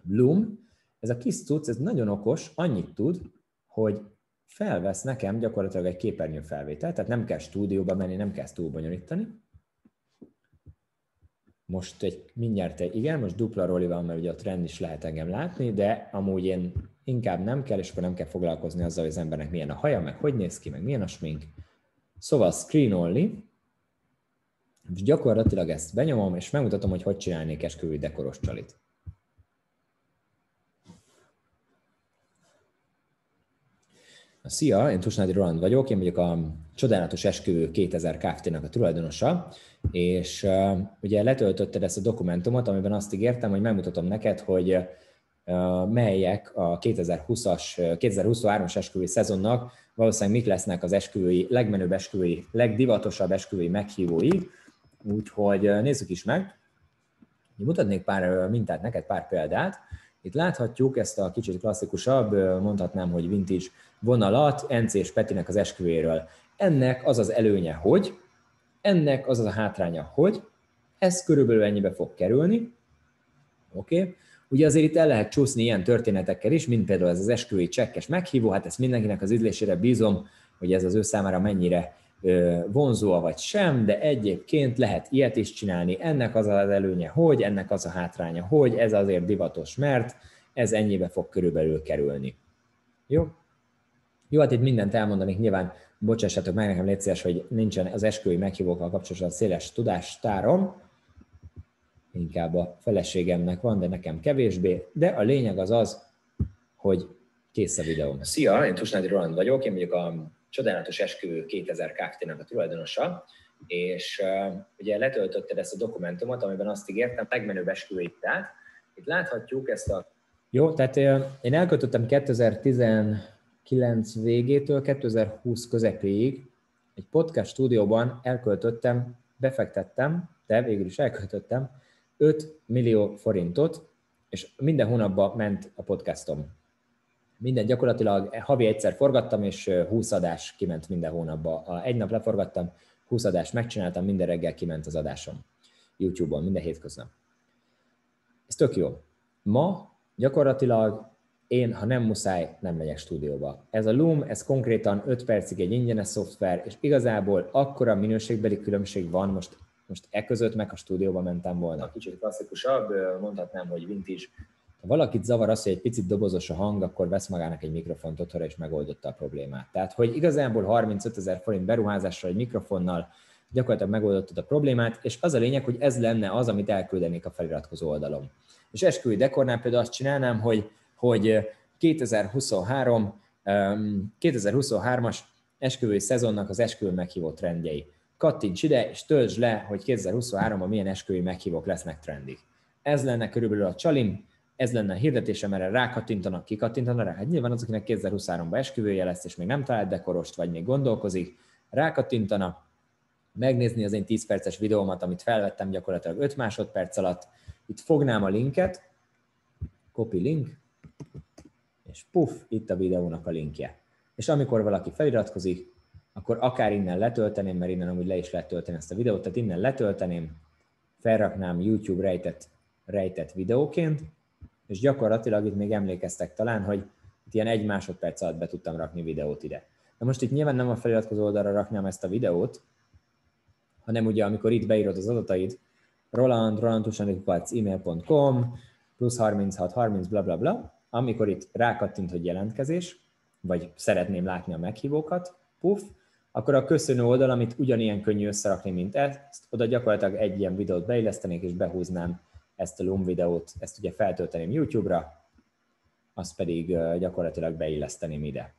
Bloom, ez a kis cucc, ez nagyon okos, annyit tud, hogy felvesz nekem gyakorlatilag egy képernyőfelvételt, tehát nem kell stúdióba menni, nem kell túl bonyolítani most egy, mindjárt egy, igen, most dupla roli van, mert ugye a trend is lehet engem látni, de amúgy én inkább nem kell, és akkor nem kell foglalkozni azzal, hogy az embernek milyen a haja, meg hogy néz ki, meg milyen a smink. Szóval screen only, és gyakorlatilag ezt benyomom, és megmutatom, hogy hogy csinálnék esküvői dekoros csalit. Szia, én Tusnádi Roland vagyok, én vagyok a Csodálatos Esküvő 2000 Kft-nek a tulajdonosa, és uh, ugye letöltötted ezt a dokumentumot, amiben azt ígértem, hogy megmutatom neked, hogy uh, melyek a 2020-as, 2023-as esküvői szezonnak valószínűleg mik lesznek az esküvői, legmenőbb esküvői, legdivatosabb esküvői meghívói, úgyhogy nézzük is meg. Mutatnék pár mintát neked, pár példát. Itt láthatjuk ezt a kicsit klasszikusabb, mondhatnám, hogy vintage vonalat NC és Petinek az esküvéről. Ennek az az előnye, hogy, ennek az az a hátránya, hogy, ez körülbelül ennyibe fog kerülni, oké, okay. Ugye azért itt el lehet csúszni ilyen történetekkel is, mint például ez az esküvői csekkes meghívó, hát ezt mindenkinek az ízlésére bízom, hogy ez az ő számára mennyire vonzó vagy sem, de egyébként lehet ilyet is csinálni. Ennek az az előnye, hogy, ennek az a hátránya, hogy, ez azért divatos, mert ez ennyibe fog körülbelül kerülni. Jó? Jó, hát itt mindent elmondanék, nyilván bocsássatok meg nekem légy szíves, hogy nincsen az esküvői meghívókkal kapcsolatban széles tudástárom, inkább a feleségemnek van, de nekem kevésbé, de a lényeg az az, hogy kész a videóm. Szia, én Tusnádi Roland vagyok, én vagyok a Csodálatos esküvő 2000 Kft-nek a tulajdonosa, és uh, ugye letöltötted ezt a dokumentumot, amiben azt ígértem, legmenőbb esküvőit tehát. Itt láthatjuk ezt a... Jó, tehát én elköltöttem 2019 végétől 2020 közepéig, egy podcast stúdióban elköltöttem, befektettem, de végül is elköltöttem 5 millió forintot, és minden hónapban ment a podcastom. Minden gyakorlatilag havi egyszer forgattam, és 20 adás kiment minden hónapba. A egy nap leforgattam, 20 adást megcsináltam, minden reggel kiment az adásom. YouTube-on, minden hétköznap. Ez tök jó. Ma gyakorlatilag én, ha nem muszáj, nem megyek stúdióba. Ez a Loom, ez konkrétan 5 percig egy ingyenes szoftver, és igazából akkora minőségbeli különbség van most, most e között, meg a stúdióba mentem volna. Kicsit klasszikusabb, mondhatnám, hogy vintage ha valakit zavar az, hogy egy picit dobozos a hang, akkor vesz magának egy mikrofont otthonra, és megoldotta a problémát. Tehát, hogy igazából 35 ezer forint beruházással, egy mikrofonnal gyakorlatilag megoldottad a problémát, és az a lényeg, hogy ez lenne az, amit elküldenék a feliratkozó oldalom. És esküvői dekornál például azt csinálnám, hogy, hogy 2023, 2023-as esküvői szezonnak az esküvő meghívó trendjei. Kattints ide, és töltsd le, hogy 2023-ban milyen esküvői meghívók lesznek trendik. Ez lenne körülbelül a csalim, ez lenne a hirdetésem, erre rákattintanak, kikattintanak rá. Hát nyilván az, akinek 2023-ban esküvője lesz, és még nem talált dekorost, vagy még gondolkozik, rákattintana, megnézni az én 10 perces videómat, amit felvettem gyakorlatilag 5 másodperc alatt. Itt fognám a linket, copy link, és puff, itt a videónak a linkje. És amikor valaki feliratkozik, akkor akár innen letölteném, mert innen amúgy le is lehet tölteni ezt a videót, tehát innen letölteném, felraknám YouTube rejtett, rejtett videóként, és gyakorlatilag itt még emlékeztek talán, hogy itt ilyen egy másodperc alatt be tudtam rakni videót ide. Na most itt nyilván nem a feliratkozó oldalra raknám ezt a videót, hanem ugye amikor itt beírod az adataid, roland, rolandusanikukac, email.com, plusz 36, bla bla bla, amikor itt rákattint, hogy jelentkezés, vagy szeretném látni a meghívókat, puff, akkor a köszönő oldal, amit ugyanilyen könnyű összerakni, mint ezt, oda gyakorlatilag egy ilyen videót beillesztenék, és behúznám ezt a Loom videót, ezt ugye feltölteném YouTube-ra, azt pedig gyakorlatilag beilleszteném ide.